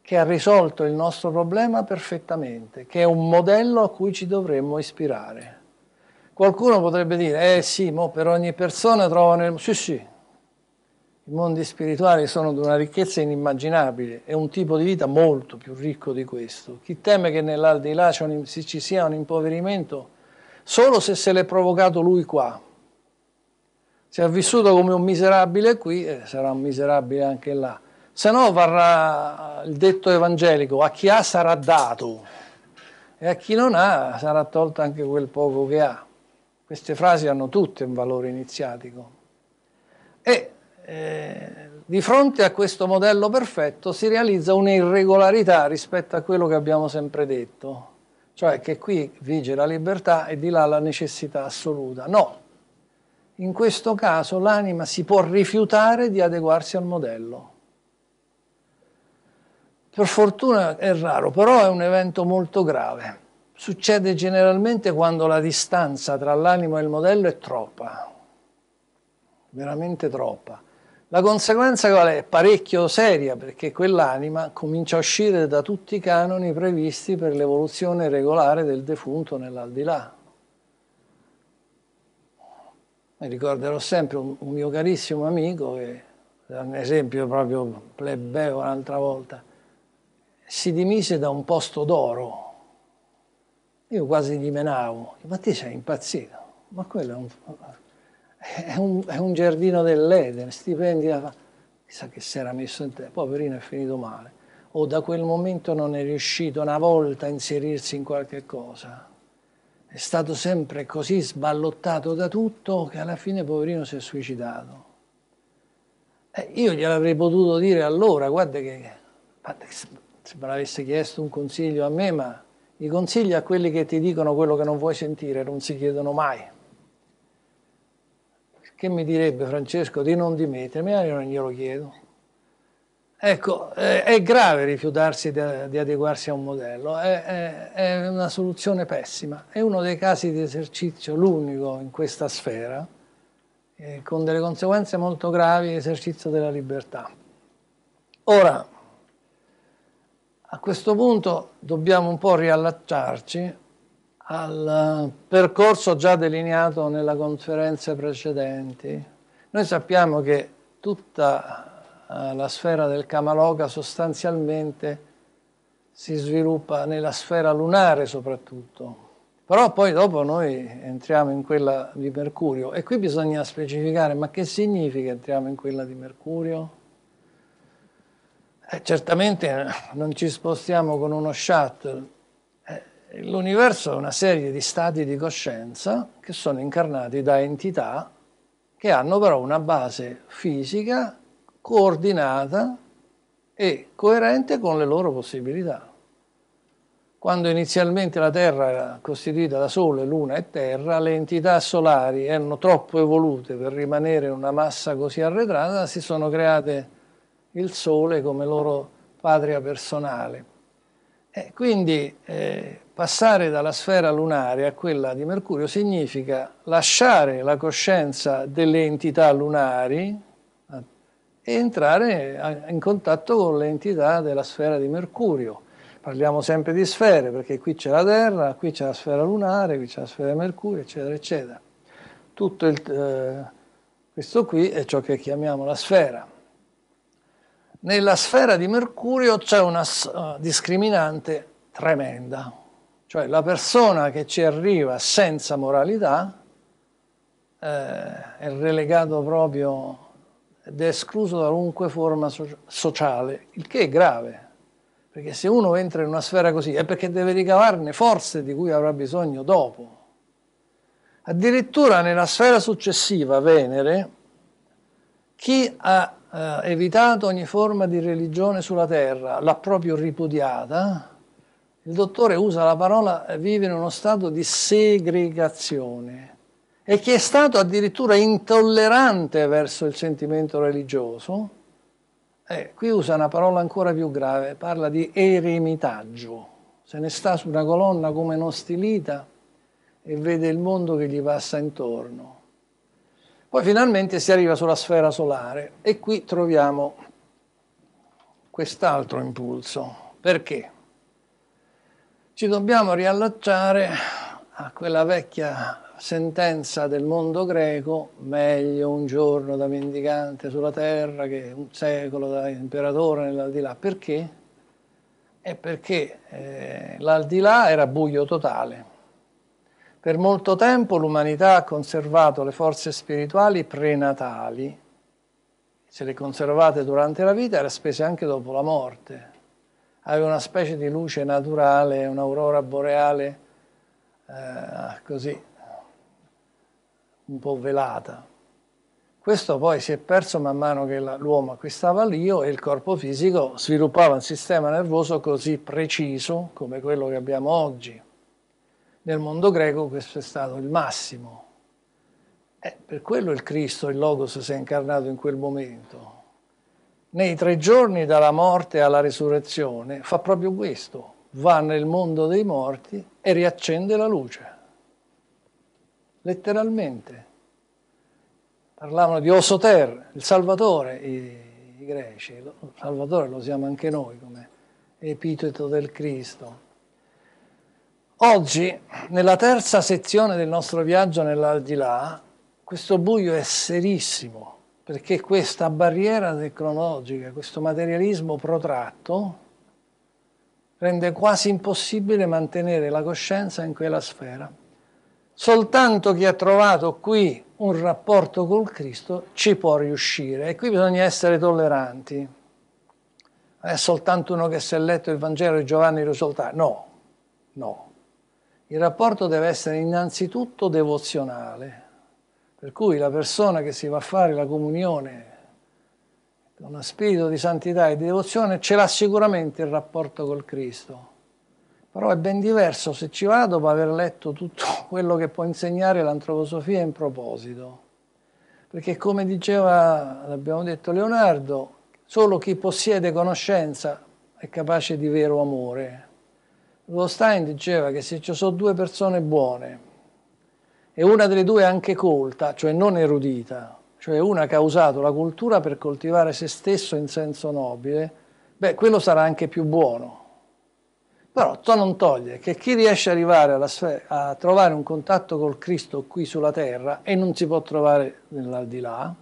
che ha risolto il nostro problema perfettamente, che è un modello a cui ci dovremmo ispirare. Qualcuno potrebbe dire, eh sì, mo per ogni persona trovano il... Sì, sì, i mondi spirituali sono di una ricchezza inimmaginabile, è un tipo di vita molto più ricco di questo. Chi teme che nell'aldilà ci sia un impoverimento solo se se l'è provocato lui qua. Se ha vissuto come un miserabile qui, eh, sarà un miserabile anche là. Se no varrà il detto evangelico, a chi ha sarà dato e a chi non ha sarà tolto anche quel poco che ha. Queste frasi hanno tutte un valore iniziatico. E eh, di fronte a questo modello perfetto si realizza un'irregolarità rispetto a quello che abbiamo sempre detto, cioè che qui vige la libertà e di là la necessità assoluta. No, in questo caso l'anima si può rifiutare di adeguarsi al modello. Per fortuna è raro, però è un evento molto grave. Succede generalmente quando la distanza tra l'anima e il modello è troppa, veramente troppa. La conseguenza qual è? Parecchio seria, perché quell'anima comincia a uscire da tutti i canoni previsti per l'evoluzione regolare del defunto nell'aldilà. Mi ricorderò sempre un, un mio carissimo amico, che, un esempio proprio plebeo un'altra volta, si dimise da un posto d'oro. Io quasi gli menavo, ma ti sei impazzito? Ma quello è un, è un, è un giardino dell'Eden, stipendi la fa, chissà che si era messo in te, poverino è finito male, o da quel momento non è riuscito una volta a inserirsi in qualche cosa, è stato sempre così sballottato da tutto che alla fine poverino si è suicidato. Eh, io gliel'avrei potuto dire allora, guarda che, guarda che se me l'avesse chiesto un consiglio a me, ma i consigli a quelli che ti dicono quello che non vuoi sentire non si chiedono mai che mi direbbe Francesco di non dimettermi, io non glielo chiedo. Ecco, eh, è grave rifiutarsi di adeguarsi a un modello, è, una soluzione pessima, è uno dei casi di esercizio, l'unico in questa sfera, eh, con delle conseguenze molto gravi, esercizio della libertà. Ora, a questo punto dobbiamo un po' riallacciarci al eh, percorso già delineato nelle conferenze precedenti. Noi sappiamo che tutta eh, la sfera del Kamaloka sostanzialmente si sviluppa nella sfera lunare soprattutto, però poi dopo noi entriamo in quella di Mercurio e qui bisogna specificare ma che significa entriamo in quella di Mercurio? Eh, certamente non ci spostiamo con uno shuttle, L'universo è una serie di stati di coscienza che sono incarnati da entità che hanno però una base fisica coordinata e coerente con le loro possibilità. Quando inizialmente la Terra era costituita da Sole, Luna e Terra, le entità solari erano troppo evolute per rimanere in una massa così arretrata, si sono create il Sole come loro patria personale. E quindi eh, Passare dalla sfera lunare a quella di Mercurio significa lasciare la coscienza delle entità lunari e entrare in contatto con le entità della sfera di Mercurio. Parliamo sempre di sfere, perché qui c'è la Terra, qui c'è la sfera lunare, qui c'è la sfera di Mercurio, eccetera, eccetera. Tutto il, eh, questo qui è ciò che chiamiamo la sfera. Nella sfera di Mercurio c'è una discriminante tremenda, cioè la persona che ci arriva senza moralità eh, è relegato proprio ed è escluso da qualunque forma so sociale, il che è grave, perché se uno entra in una sfera così è perché deve ricavarne forze di cui avrà bisogno dopo. Addirittura nella sfera successiva, Venere, chi ha eh, evitato ogni forma di religione sulla terra l'ha proprio ripudiata, il dottore usa la parola eh, vive in uno stato di segregazione e che è stato addirittura intollerante verso il sentimento religioso. Eh, qui usa una parola ancora più grave, parla di eremitaggio. Se ne sta su una colonna come uno stilita e vede il mondo che gli passa intorno. Poi finalmente si arriva sulla sfera solare e qui troviamo quest'altro impulso. Perché? ci dobbiamo riallacciare a quella vecchia sentenza del mondo greco, meglio un giorno da mendicante sulla terra che un secolo da imperatore nell'aldilà. Perché? È perché eh, l'aldilà era buio totale. Per molto tempo l'umanità ha conservato le forze spirituali prenatali, se le conservate durante la vita, era spese anche dopo la morte aveva una specie di luce naturale, un'aurora boreale, eh, così, un po' velata. Questo poi si è perso man mano che l'uomo acquistava l'io e il corpo fisico sviluppava un sistema nervoso così preciso come quello che abbiamo oggi. Nel mondo greco questo è stato il massimo. Eh, per quello il Cristo, il Logos, si è incarnato in quel momento, nei tre giorni dalla morte alla risurrezione fa proprio questo, va nel mondo dei morti e riaccende la luce. Letteralmente. Parlavano di Osoter, il Salvatore, i, i greci, il Salvatore lo siamo anche noi come epiteto del Cristo. Oggi, nella terza sezione del nostro viaggio nell'aldilà, questo buio è serissimo perché questa barriera tecnologica, questo materialismo protratto, rende quasi impossibile mantenere la coscienza in quella sfera. Soltanto chi ha trovato qui un rapporto col Cristo ci può riuscire e qui bisogna essere tolleranti. Non è soltanto uno che si è letto il Vangelo di Giovanni lo soltanto. No, no. Il rapporto deve essere innanzitutto devozionale per cui la persona che si va a fare la comunione con uno spirito di santità e di devozione ce l'ha sicuramente il rapporto col Cristo. Però è ben diverso se ci va dopo aver letto tutto quello che può insegnare l'antroposofia in proposito. Perché come diceva, l'abbiamo detto Leonardo, solo chi possiede conoscenza è capace di vero amore. Lo Stein diceva che se ci sono due persone buone, e una delle due è anche colta, cioè non erudita, cioè una che ha usato la cultura per coltivare se stesso in senso nobile, beh, quello sarà anche più buono. Però ciò non toglie che chi riesce ad arrivare sfera, a trovare un contatto col Cristo qui sulla terra e non si può trovare nell'aldilà,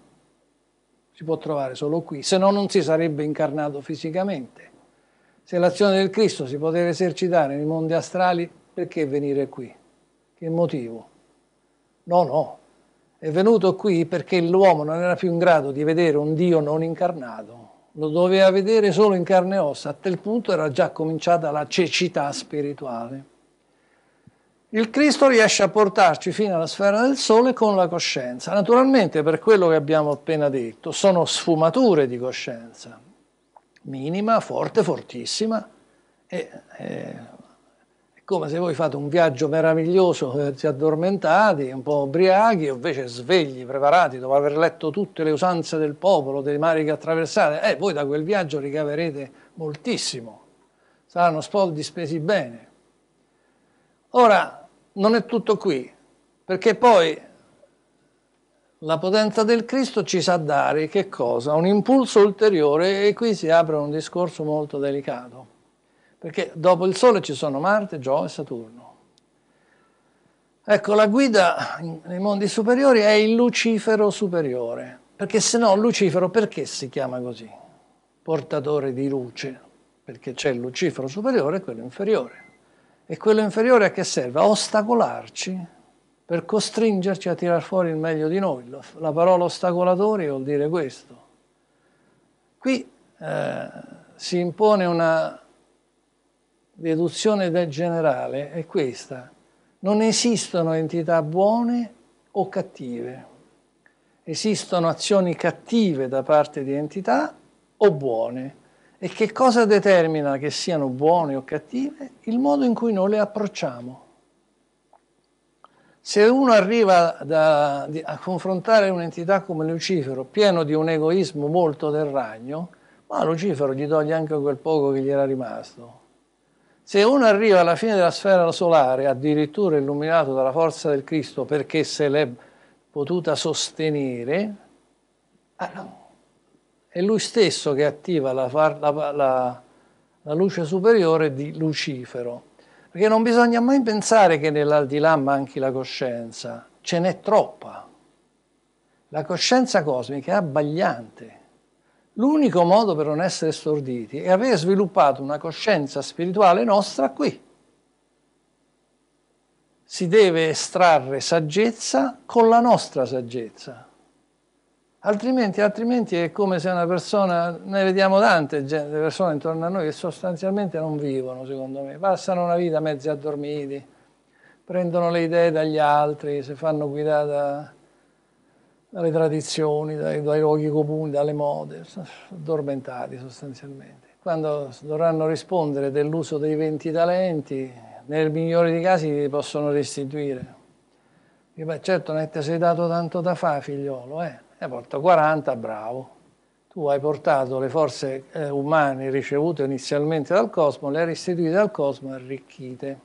si può trovare solo qui, se no non si sarebbe incarnato fisicamente. Se l'azione del Cristo si poteva esercitare nei mondi astrali, perché venire qui? Che motivo? No, no, è venuto qui perché l'uomo non era più in grado di vedere un Dio non incarnato, lo doveva vedere solo in carne e ossa, a tal punto era già cominciata la cecità spirituale. Il Cristo riesce a portarci fino alla sfera del Sole con la coscienza. Naturalmente, per quello che abbiamo appena detto, sono sfumature di coscienza, minima, forte, fortissima, e, e eh, come se voi fate un viaggio meraviglioso, si eh, addormentati, un po' ubriachi, o invece svegli, preparati, dopo aver letto tutte le usanze del popolo, dei mari che attraversate, eh, voi da quel viaggio ricaverete moltissimo, saranno soldi spesi bene. Ora, non è tutto qui, perché poi la potenza del Cristo ci sa dare che cosa? Un impulso ulteriore e qui si apre un discorso molto delicato perché dopo il Sole ci sono Marte, Giove e Saturno. Ecco, la guida nei mondi superiori è il Lucifero superiore, perché se no Lucifero perché si chiama così? Portatore di luce, perché c'è il Lucifero superiore e quello inferiore. E quello inferiore a che serve? A ostacolarci, per costringerci a tirar fuori il meglio di noi. La parola ostacolatori vuol dire questo. Qui eh, si impone una deduzione del generale è questa. Non esistono entità buone o cattive. Esistono azioni cattive da parte di entità o buone. E che cosa determina che siano buone o cattive? Il modo in cui noi le approcciamo. Se uno arriva da, a confrontare un'entità come Lucifero, pieno di un egoismo molto del ragno, ma Lucifero gli toglie anche quel poco che gli era rimasto se uno arriva alla fine della sfera solare, addirittura illuminato dalla forza del Cristo perché se l'è potuta sostenere, ah, è lui stesso che attiva la, la, la, la, luce superiore di Lucifero. Perché non bisogna mai pensare che nell'aldilà manchi la coscienza, ce n'è troppa. La coscienza cosmica è abbagliante. L'unico modo per non essere storditi è aver sviluppato una coscienza spirituale nostra qui. Si deve estrarre saggezza con la nostra saggezza. Altrimenti, altrimenti è come se una persona, noi vediamo tante persone intorno a noi che sostanzialmente non vivono, secondo me, passano una vita mezzi addormiti, prendono le idee dagli altri, si fanno guidare da dalle tradizioni, dai, dai luoghi comuni, dalle mode, addormentati sostanzialmente. Quando dovranno rispondere dell'uso dei 20 talenti, nel migliore dei casi li possono restituire. Dico, beh, certo, non ti sei dato tanto da fare, figliolo, eh? Ne porto 40, bravo. Tu hai portato le forze eh, umane ricevute inizialmente dal cosmo, le hai restituite al cosmo arricchite.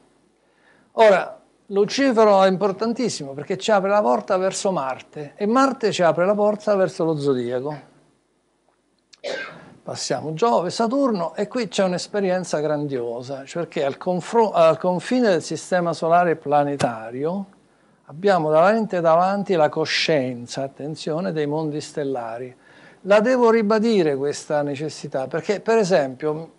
Ora, Lucifero è importantissimo perché ci apre la porta verso Marte e Marte ci apre la porta verso lo zodiaco. Passiamo Giove, Saturno e qui c'è un'esperienza grandiosa, cioè perché al, al confine del sistema solare planetario abbiamo davanti, davanti la coscienza, attenzione, dei mondi stellari. La devo ribadire questa necessità perché per esempio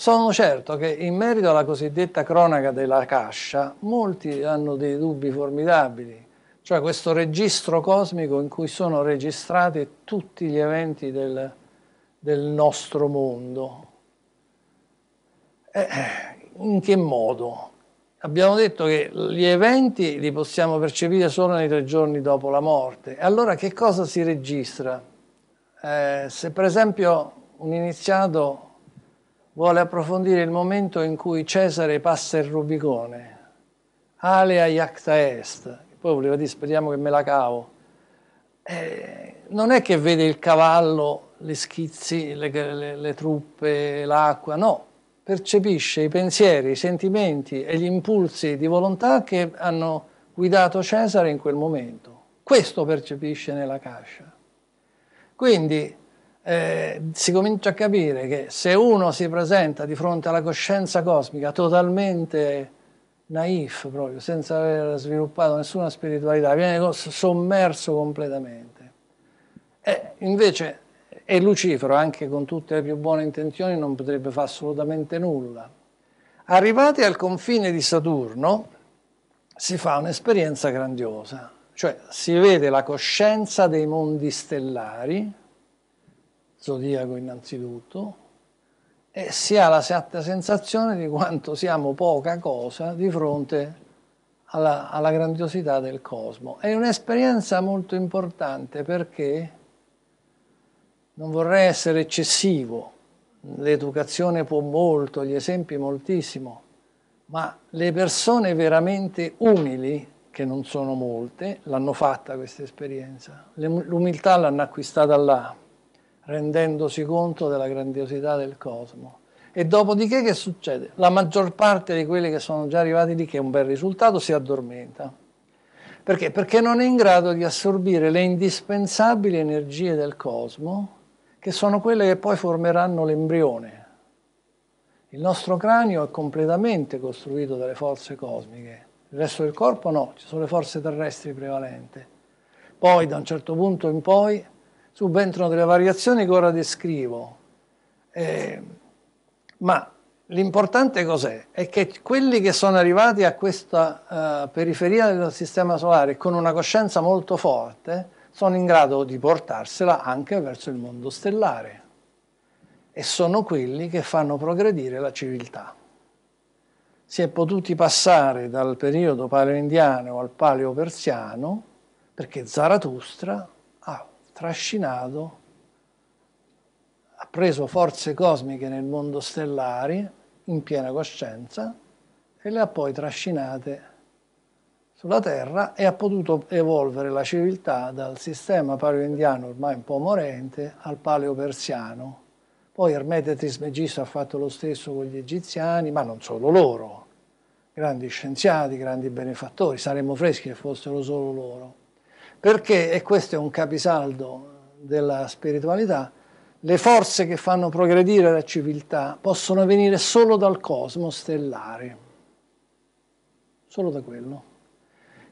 sono certo che in merito alla cosiddetta cronaca della cascia, molti hanno dei dubbi formidabili, cioè questo registro cosmico in cui sono registrati tutti gli eventi del, del nostro mondo. Eh, in che modo? Abbiamo detto che gli eventi li possiamo percepire solo nei tre giorni dopo la morte. Allora che cosa si registra? Eh, se per esempio un iniziato vuole approfondire il momento in cui Cesare passa il Rubicone, alea iacta est, poi voleva dire speriamo che me la cavo. Eh, non è che vede il cavallo, gli schizzi, le, le, le truppe, l'acqua, no, percepisce i pensieri, i sentimenti e gli impulsi di volontà che hanno guidato Cesare in quel momento. Questo percepisce nella cascia. Quindi eh, si comincia a capire che se uno si presenta di fronte alla coscienza cosmica totalmente naif proprio, senza aver sviluppato nessuna spiritualità, viene sommerso completamente. E invece, e Lucifero, anche con tutte le più buone intenzioni, non potrebbe fare assolutamente nulla. Arrivati al confine di Saturno, si fa un'esperienza grandiosa, cioè si vede la coscienza dei mondi stellari, zodiaco innanzitutto, e si ha la sensazione di quanto siamo poca cosa di fronte alla, alla grandiosità del cosmo. È un'esperienza molto importante perché non vorrei essere eccessivo, l'educazione può molto, gli esempi moltissimo, ma le persone veramente umili, che non sono molte, l'hanno fatta questa esperienza, l'umiltà l'hanno acquistata là rendendosi conto della grandiosità del cosmo. E dopodiché che succede? La maggior parte di quelli che sono già arrivati lì, che è un bel risultato, si addormenta. Perché? Perché non è in grado di assorbire le indispensabili energie del cosmo, che sono quelle che poi formeranno l'embrione. Il nostro cranio è completamente costruito dalle forze cosmiche, il resto del corpo no, ci sono le forze terrestri prevalenti. Poi da un certo punto in poi subentrano delle variazioni che ora descrivo. Eh, ma l'importante cos'è? È che quelli che sono arrivati a questa uh, periferia del sistema solare con una coscienza molto forte sono in grado di portarsela anche verso il mondo stellare e sono quelli che fanno progredire la civiltà. Si è potuti passare dal periodo paleo-indiano al paleo-persiano perché Zarathustra trascinato, ha preso forze cosmiche nel mondo stellare in piena coscienza e le ha poi trascinate sulla Terra e ha potuto evolvere la civiltà dal sistema paleo-indiano ormai un po' morente al paleo-persiano. Poi Ermete Trismegisto ha fatto lo stesso con gli egiziani, ma non solo loro, grandi scienziati, grandi benefattori, saremmo freschi se fossero solo loro perché, e questo è un capisaldo della spiritualità, le forze che fanno progredire la civiltà possono venire solo dal cosmo stellare, solo da quello.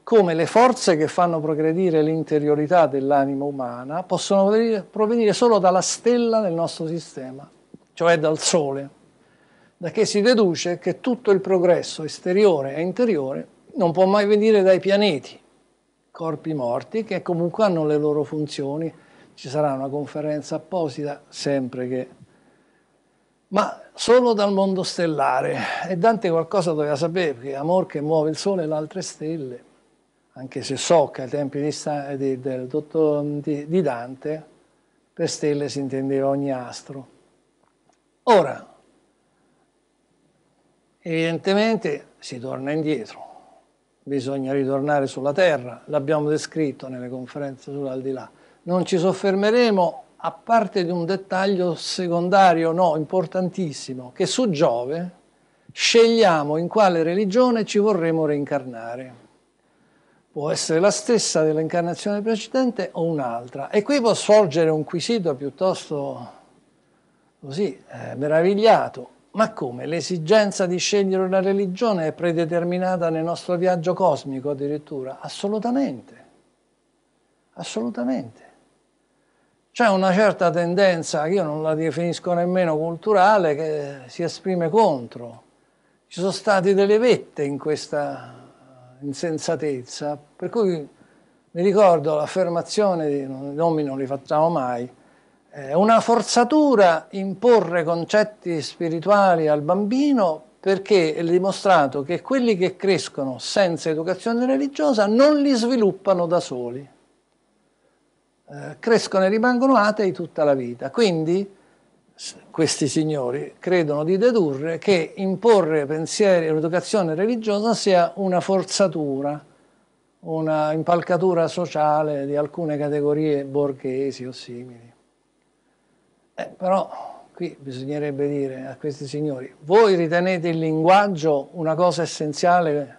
Come le forze che fanno progredire l'interiorità dell'anima umana possono provenire solo dalla stella del nostro sistema, cioè dal Sole, da che si deduce che tutto il progresso esteriore e interiore non può mai venire dai pianeti corpi morti che comunque hanno le loro funzioni. Ci sarà una conferenza apposita sempre che... Ma solo dal mondo stellare. E Dante qualcosa doveva sapere, perché Amor che muove il sole e le altre stelle, anche se so che ai tempi di, di, del, di, di Dante, per stelle si intendeva ogni astro. Ora, evidentemente si torna indietro bisogna ritornare sulla terra, l'abbiamo descritto nelle conferenze sull'aldilà. Non ci soffermeremo a parte di un dettaglio secondario, no, importantissimo, che su Giove scegliamo in quale religione ci vorremmo reincarnare. Può essere la stessa dell'incarnazione precedente o un'altra. E qui può sorgere un quesito piuttosto così, eh, meravigliato ma come? L'esigenza di scegliere una religione è predeterminata nel nostro viaggio cosmico addirittura? Assolutamente. Assolutamente. C'è una certa tendenza, che io non la definisco nemmeno culturale, che si esprime contro. Ci sono state delle vette in questa insensatezza, per cui mi ricordo l'affermazione, i nomi non li facciamo mai, è eh, una forzatura imporre concetti spirituali al bambino perché è dimostrato che quelli che crescono senza educazione religiosa non li sviluppano da soli. Eh, crescono e rimangono atei tutta la vita. Quindi questi signori credono di dedurre che imporre pensieri e educazione religiosa sia una forzatura, una impalcatura sociale di alcune categorie borghesi o simili. Eh, però qui bisognerebbe dire a questi signori, voi ritenete il linguaggio una cosa essenziale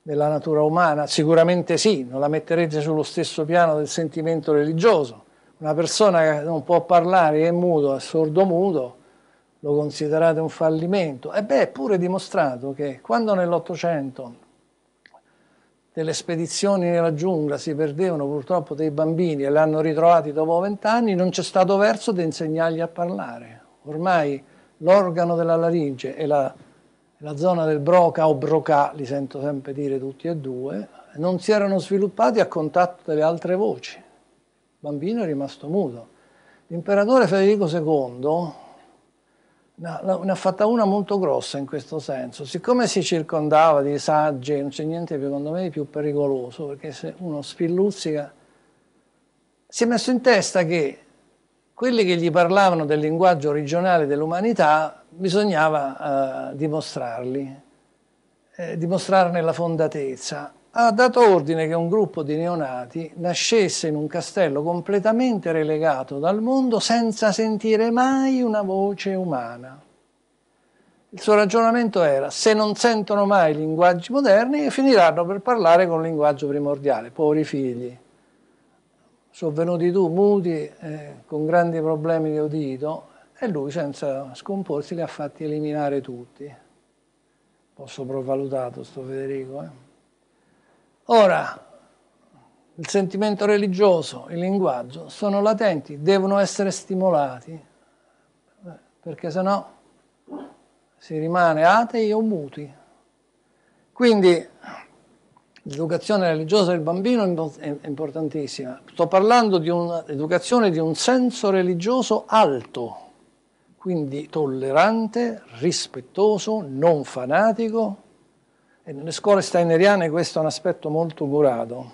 della natura umana? Sicuramente sì, non la metterete sullo stesso piano del sentimento religioso. Una persona che non può parlare, è mudo, è sordo sordomudo, lo considerate un fallimento. E beh, è pure dimostrato che quando nell'Ottocento delle spedizioni nella giungla, si perdevano purtroppo dei bambini e li hanno ritrovati dopo vent'anni, non c'è stato verso di insegnargli a parlare. Ormai l'organo della laringe e la, la zona del broca o brocà, li sento sempre dire tutti e due, non si erano sviluppati a contatto delle altre voci. Il bambino è rimasto muto. L'imperatore Federico II ne ha fatta una molto grossa in questo senso. Siccome si circondava di saggi, non c'è niente secondo me di più pericoloso, perché se uno spilluzzica, si è messo in testa che quelli che gli parlavano del linguaggio origionale dell'umanità bisognava eh, dimostrarli, eh, dimostrarne la fondatezza ha dato ordine che un gruppo di neonati nascesse in un castello completamente relegato dal mondo senza sentire mai una voce umana. Il suo ragionamento era, se non sentono mai i linguaggi moderni, finiranno per parlare con il linguaggio primordiale, poveri figli. Sono venuti tu muti, eh, con grandi problemi di udito, e lui senza scomporsi li ha fatti eliminare tutti. Un po' sopravvalutato sto Federico, eh? Ora, il sentimento religioso, il linguaggio, sono latenti, devono essere stimolati, perché sennò si rimane atei o muti. Quindi l'educazione religiosa del bambino è importantissima. Sto parlando di un'educazione di un senso religioso alto, quindi tollerante, rispettoso, non fanatico, e nelle scuole steineriane questo è un aspetto molto curato.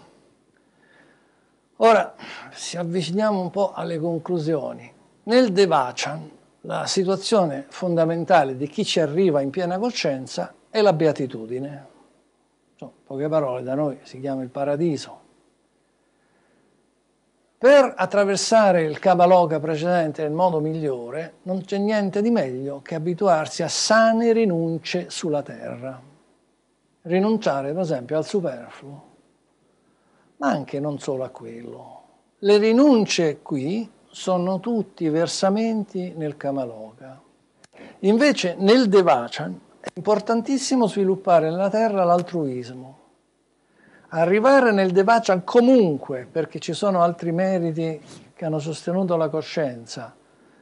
Ora ci avviciniamo un po' alle conclusioni. Nel Devachan la situazione fondamentale di chi ci arriva in piena coscienza è la beatitudine. In poche parole, da noi si chiama il paradiso. Per attraversare il Kabaloga precedente nel modo migliore non c'è niente di meglio che abituarsi a sane rinunce sulla terra rinunciare per esempio al superfluo, ma anche non solo a quello. Le rinunce qui sono tutti versamenti nel Kamaloka. Invece nel Devachan è importantissimo sviluppare nella terra l'altruismo. Arrivare nel Devachan comunque, perché ci sono altri meriti che hanno sostenuto la coscienza,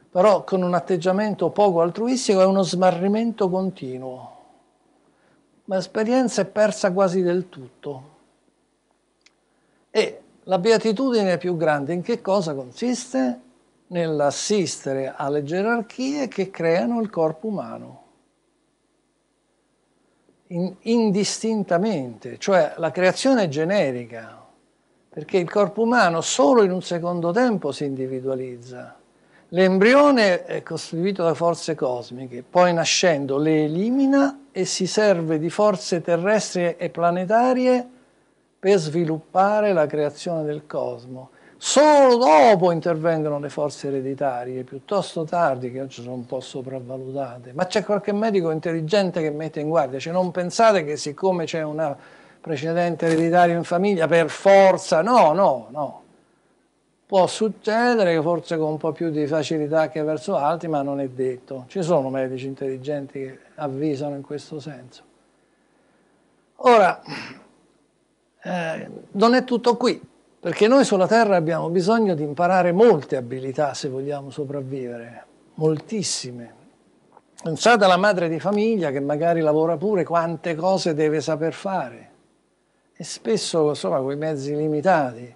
però con un atteggiamento poco altruistico è uno smarrimento continuo ma l'esperienza è persa quasi del tutto. E la beatitudine più grande in che cosa consiste? Nell'assistere alle gerarchie che creano il corpo umano. In, indistintamente, cioè la creazione è generica, perché il corpo umano solo in un secondo tempo si individualizza. L'embrione è costituito da forze cosmiche, poi nascendo le elimina e si serve di forze terrestri e planetarie per sviluppare la creazione del cosmo. Solo dopo intervengono le forze ereditarie, piuttosto tardi, che oggi sono un po' sopravvalutate. Ma c'è qualche medico intelligente che mette in guardia, cioè non pensate che siccome c'è un precedente ereditario in famiglia, per forza, no, no, no. Può succedere forse con un po' più di facilità che verso altri, ma non è detto. Ci sono medici intelligenti che avvisano in questo senso. Ora, eh, non è tutto qui, perché noi sulla Terra abbiamo bisogno di imparare molte abilità se vogliamo sopravvivere, moltissime. Pensate alla madre di famiglia che magari lavora pure, quante cose deve saper fare, e spesso insomma con i mezzi limitati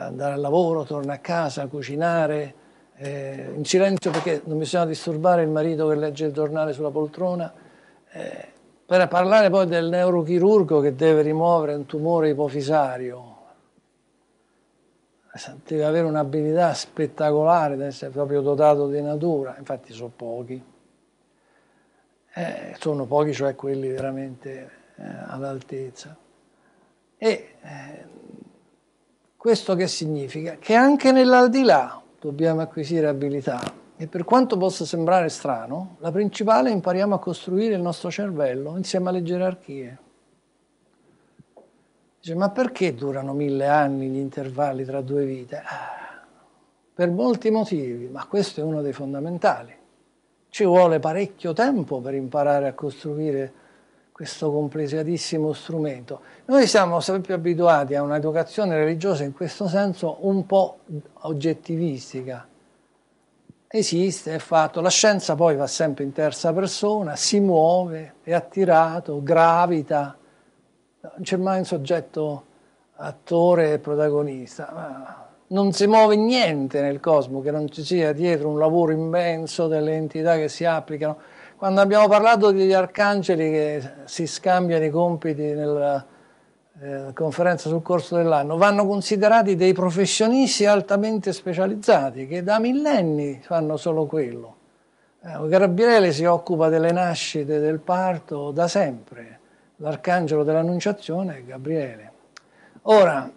andare al lavoro, torna a casa, cucinare, eh, in silenzio perché non bisogna disturbare il marito che legge il giornale sulla poltrona, eh, per parlare poi del neurochirurgo che deve rimuovere un tumore ipofisario. Eh, deve avere un'abilità spettacolare, deve essere proprio dotato di natura, infatti sono pochi. Eh, sono pochi, cioè quelli veramente eh, all'altezza. E eh, questo che significa? Che anche nell'aldilà dobbiamo acquisire abilità e per quanto possa sembrare strano, la principale impariamo a costruire il nostro cervello insieme alle gerarchie. Dice, ma perché durano mille anni gli intervalli tra due vite? Ah, per molti motivi, ma questo è uno dei fondamentali. Ci vuole parecchio tempo per imparare a costruire questo complicatissimo strumento. Noi siamo sempre abituati a un'educazione religiosa in questo senso un po' oggettivistica. Esiste, è fatto, la scienza poi va sempre in terza persona, si muove, è attirato, gravita, non c'è mai un soggetto attore e protagonista. Non si muove niente nel cosmo che non ci sia dietro un lavoro immenso delle entità che si applicano quando abbiamo parlato degli arcangeli che si scambiano i compiti nella eh, conferenza sul corso dell'anno, vanno considerati dei professionisti altamente specializzati che da millenni fanno solo quello. Eh, Garabiele si occupa delle nascite, del parto da sempre, l'arcangelo dell'annunciazione è Gabriele. Ora,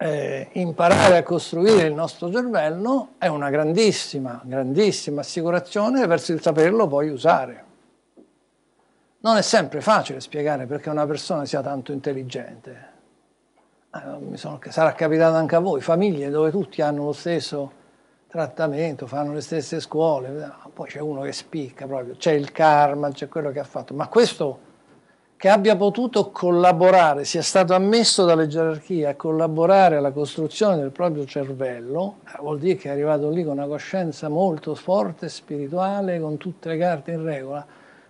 eh, imparare a costruire il nostro cervello è una grandissima, grandissima assicurazione verso il saperlo poi usare. Non è sempre facile spiegare perché una persona sia tanto intelligente. Eh, sono, sarà capitato anche a voi, famiglie dove tutti hanno lo stesso trattamento, fanno le stesse scuole, ah, poi c'è uno che spicca proprio, c'è il karma, c'è quello che ha fatto, ma questo che abbia potuto collaborare, sia stato ammesso dalle gerarchie a collaborare alla costruzione del proprio cervello, eh, vuol dire che è arrivato lì con una coscienza molto forte, spirituale, con tutte le carte in regola,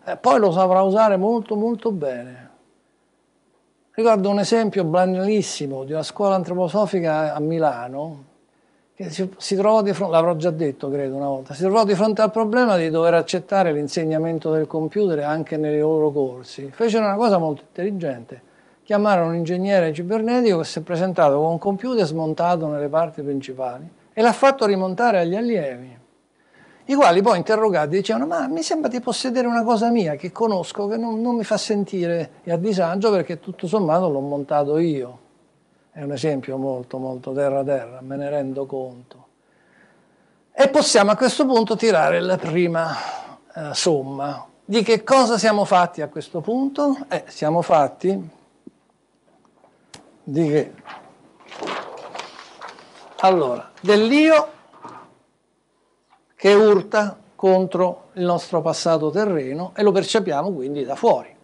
eh, poi lo saprà usare molto molto bene. Ricordo un esempio banalissimo di una scuola antroposofica a Milano, che si, si trovò di fronte, l'avrò già detto credo una volta, si trovò di fronte al problema di dover accettare l'insegnamento del computer anche nei loro corsi. Fecero una cosa molto intelligente, chiamarono un ingegnere cibernetico che si è presentato con un computer smontato nelle parti principali e l'ha fatto rimontare agli allievi, i quali poi interrogati dicevano ma mi sembra di possedere una cosa mia che conosco, che non, non mi fa sentire e a disagio perché tutto sommato l'ho montato io è un esempio molto, molto terra-terra, me ne rendo conto. E possiamo a questo punto tirare la prima eh, somma. Di che cosa siamo fatti a questo punto? Eh, siamo fatti di che? Allora, dell'io che urta contro il nostro passato terreno e lo percepiamo quindi da fuori,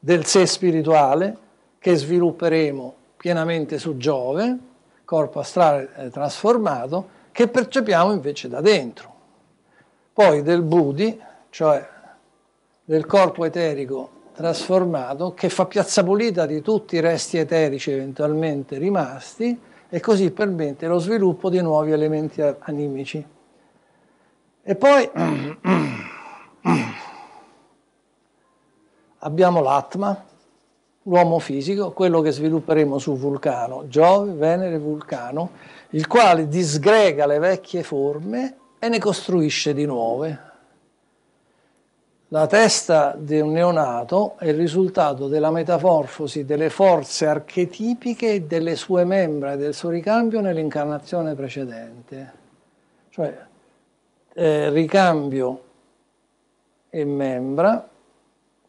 del sé spirituale che svilupperemo pienamente su Giove, corpo astrale eh, trasformato, che percepiamo invece da dentro. Poi del Buddhi, cioè del corpo eterico trasformato, che fa piazza pulita di tutti i resti eterici eventualmente rimasti e così permette lo sviluppo di nuovi elementi animici. E poi abbiamo l'atma, l'uomo fisico, quello che svilupperemo su Vulcano, Giove, Venere, Vulcano, il quale disgrega le vecchie forme e ne costruisce di nuove. La testa di un neonato è il risultato della metamorfosi delle forze archetipiche delle sue membra e del suo ricambio nell'incarnazione precedente. Cioè, eh, ricambio e membra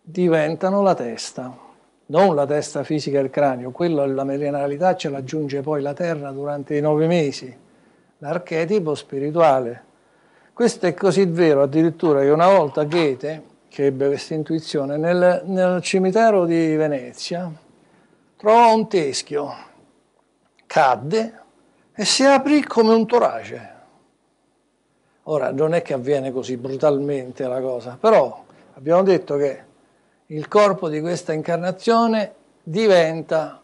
diventano la testa non la testa fisica e il cranio, quello, la meridionalità ce l'aggiunge poi la terra durante i nove mesi, l'archetipo spirituale. Questo è così vero addirittura che una volta Goethe, che ebbe questa intuizione, nel, nel cimitero di Venezia trovò un teschio, cadde e si aprì come un torace. Ora, non è che avviene così brutalmente la cosa, però abbiamo detto che il corpo di questa incarnazione diventa...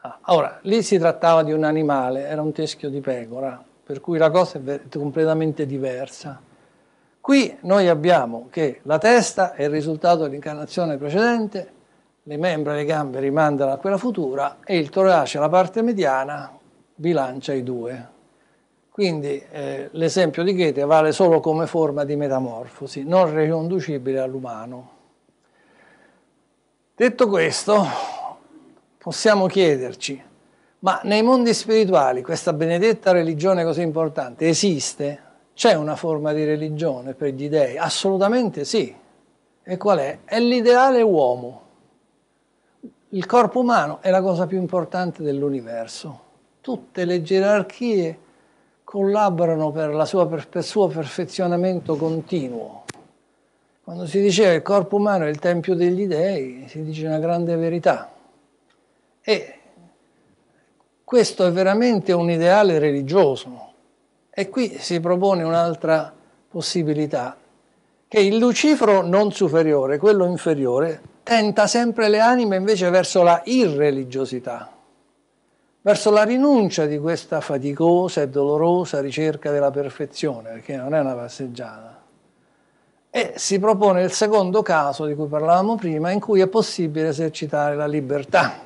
Ah, ora, lì si trattava di un animale, era un teschio di pecora, per cui la cosa è completamente diversa. Qui noi abbiamo che la testa è il risultato dell'incarnazione precedente, le membra e le gambe rimandano a quella futura e il torace, la parte mediana, bilancia i due. Quindi eh, l'esempio di Goethe vale solo come forma di metamorfosi, non riconducibile all'umano. Detto questo, possiamo chiederci, ma nei mondi spirituali questa benedetta religione così importante esiste? C'è una forma di religione per gli dèi? Assolutamente sì. E qual è? È l'ideale uomo. Il corpo umano è la cosa più importante dell'universo. Tutte le gerarchie collaborano per, sua, per il suo perfezionamento continuo. Quando si diceva il corpo umano è il tempio degli dei, si dice una grande verità. E questo è veramente un ideale religioso. E qui si propone un'altra possibilità, che il lucifero non superiore, quello inferiore, tenta sempre le anime invece verso la irreligiosità, verso la rinuncia di questa faticosa e dolorosa ricerca della perfezione, perché non è una passeggiata. E si propone il secondo caso di cui parlavamo prima, in cui è possibile esercitare la libertà.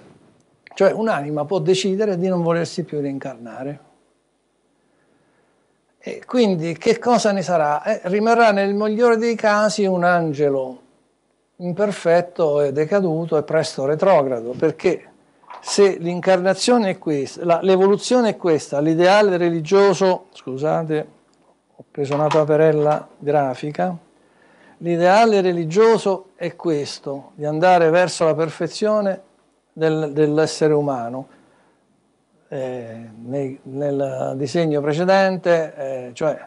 Cioè un'anima può decidere di non volersi più reincarnare. E quindi che cosa ne sarà? Eh, rimarrà nel migliore dei casi un angelo imperfetto e decaduto e presto retrogrado, perché se l'incarnazione è questa, la, l'evoluzione è questa, l'ideale religioso, scusate, ho preso una paperella grafica, L'ideale religioso è questo, di andare verso la perfezione del, dell'essere umano. Eh, nel, nel, disegno precedente, eh, cioè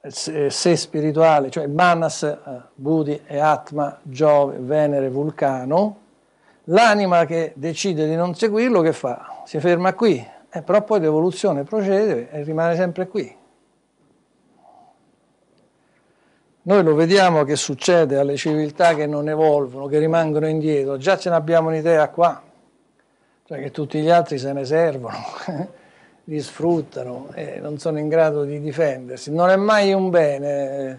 eh, se spirituale, cioè Manas, eh, Budi e Atma, Giove, Venere, Vulcano, l'anima che decide di non seguirlo, che fa? Si ferma qui, eh, però poi l'evoluzione procede e rimane sempre qui. Noi lo vediamo che succede alle civiltà che non evolvono, che rimangono indietro. Già ce n'abbiamo un'idea qua, cioè che tutti gli altri se ne servono, li sfruttano e non sono in grado di difendersi. Non è mai un bene eh,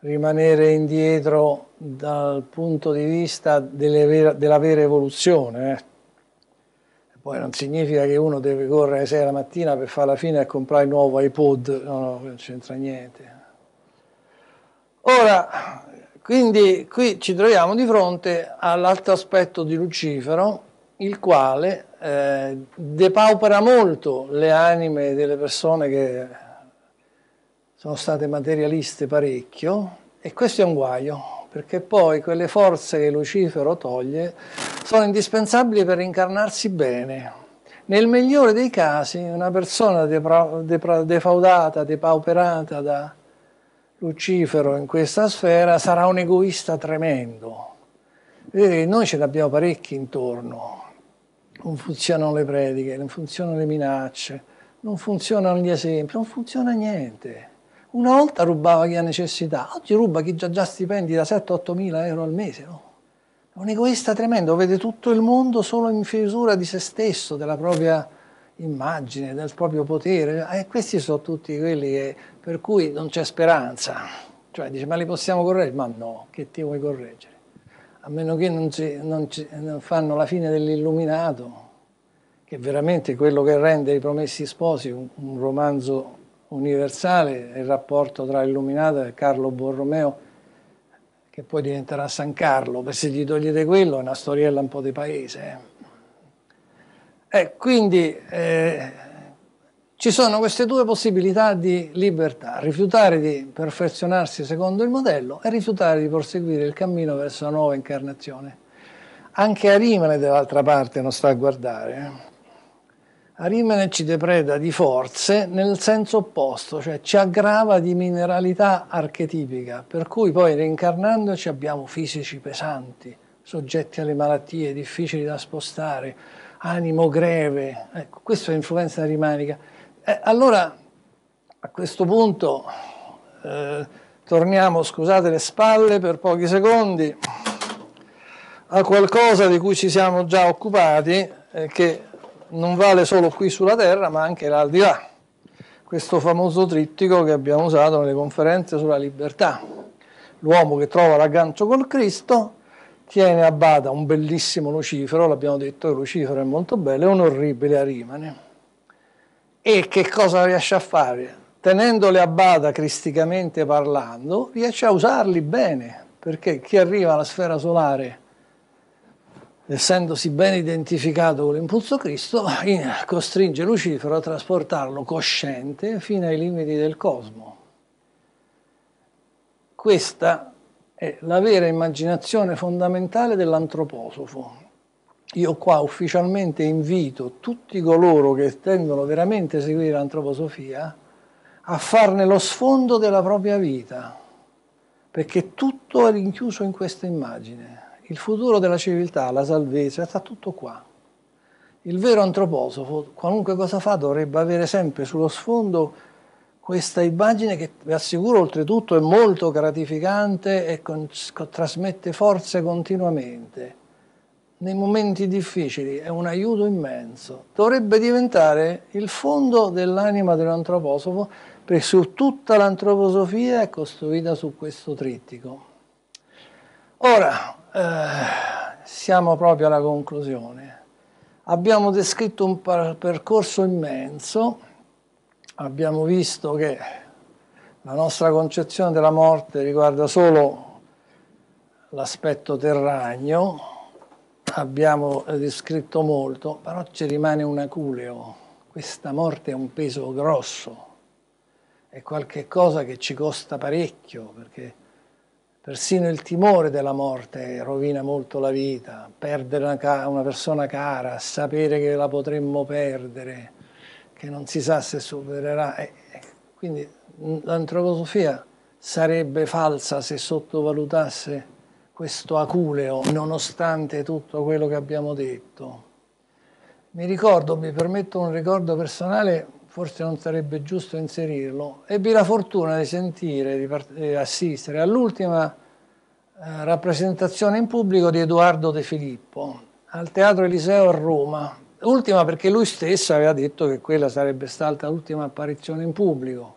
rimanere indietro dal punto di vista vera, della vera evoluzione. Eh. Poi non significa che uno deve correre 6 la mattina per fare la fine e comprare il nuovo iPod, no, no, non c'entra niente. Ora, quindi qui ci troviamo di fronte all'altro aspetto di Lucifero, il quale eh, depaupera molto le anime delle persone che sono state materialiste parecchio e questo è un guaio perché poi quelle forze che Lucifero toglie sono indispensabili per incarnarsi bene. Nel migliore dei casi una persona depra- depra- defaudata, depauperata da, Lucifero in questa sfera sarà un egoista tremendo. Vedete, noi ce ne abbiamo parecchi intorno. Non funzionano le prediche, non funzionano le minacce, non funzionano gli esempi, non funziona niente. Una volta rubava chi ha necessità, oggi ruba chi già già stipendi da 7-8 mila euro al mese. No? È un egoista tremendo, vede tutto il mondo solo in fisura di se stesso, della propria immagine, del proprio potere, eh, questi sono tutti quelli che, per cui non c'è speranza. Cioè dice, ma li possiamo correggere? Ma no, che ti vuoi correggere? A meno che non, ci, non, ci, non fanno la fine dell'illuminato, che è veramente quello che rende I Promessi Sposi un, un romanzo universale, il rapporto tra Illuminata e Carlo Borromeo, che poi diventerà San Carlo, se gli togliete quello è una storiella un po' di paese. Eh. Eh, quindi eh, ci sono queste due possibilità di libertà, rifiutare di perfezionarsi secondo il modello e rifiutare di proseguire il cammino verso la nuova incarnazione. Anche Arimane dall'altra parte non sta a guardare. Eh. Arimane ci depreda di forze nel senso opposto, cioè ci aggrava di mineralità archetipica, per cui poi reincarnandoci abbiamo fisici pesanti, soggetti alle malattie difficili da spostare, animo greve, ecco, questa è l'influenza arimanica. Eh, allora, a questo punto, eh, torniamo, scusate le spalle per pochi secondi, a qualcosa di cui ci siamo già occupati, eh, che non vale solo qui sulla Terra, ma anche là al di là. Questo famoso trittico che abbiamo usato nelle conferenze sulla libertà. L'uomo che trova l'aggancio col Cristo, tiene a bada un bellissimo lucifero, l'abbiamo detto, lucifero è molto bello, è un orribile arimane. E che cosa riesce a fare? Tenendole a bada cristicamente parlando, riesce a usarli bene, perché chi arriva alla sfera solare, essendosi ben identificato con l'impulso Cristo, costringe Lucifero a trasportarlo cosciente fino ai limiti del cosmo. Questa è la vera immaginazione fondamentale dell'antroposofo. Io qua ufficialmente invito tutti coloro che tendono veramente a seguire l'antroposofia a farne lo sfondo della propria vita, perché tutto è rinchiuso in questa immagine. Il futuro della civiltà, la salvezza, sta tutto qua. Il vero antroposofo, qualunque cosa fa, dovrebbe avere sempre sullo sfondo questa immagine che vi assicuro oltretutto è molto gratificante e con, con, trasmette forze continuamente. Nei momenti difficili è un aiuto immenso. Dovrebbe diventare il fondo dell'anima dell'antroposofo perché su tutta l'antroposofia è costruita su questo trittico. Ora, eh, siamo proprio alla conclusione. Abbiamo descritto un percorso immenso abbiamo visto che la nostra concezione della morte riguarda solo l'aspetto terragno, abbiamo descritto molto, però ci rimane un aculeo, questa morte è un peso grosso, è qualcosa che ci costa parecchio, perché persino il timore della morte rovina molto la vita, perdere una, persona cara, sapere che la potremmo perdere che non si sa se supererà. Quindi l'antroposofia sarebbe falsa se sottovalutasse questo aculeo, nonostante tutto quello che abbiamo detto. Mi ricordo, mi permetto un ricordo personale, forse non sarebbe giusto inserirlo, ebbi la fortuna di sentire, di, assistere all'ultima eh, rappresentazione in pubblico di Edoardo De Filippo al Teatro Eliseo a Roma Ultima perché lui stesso aveva detto che quella sarebbe stata l'ultima apparizione in pubblico.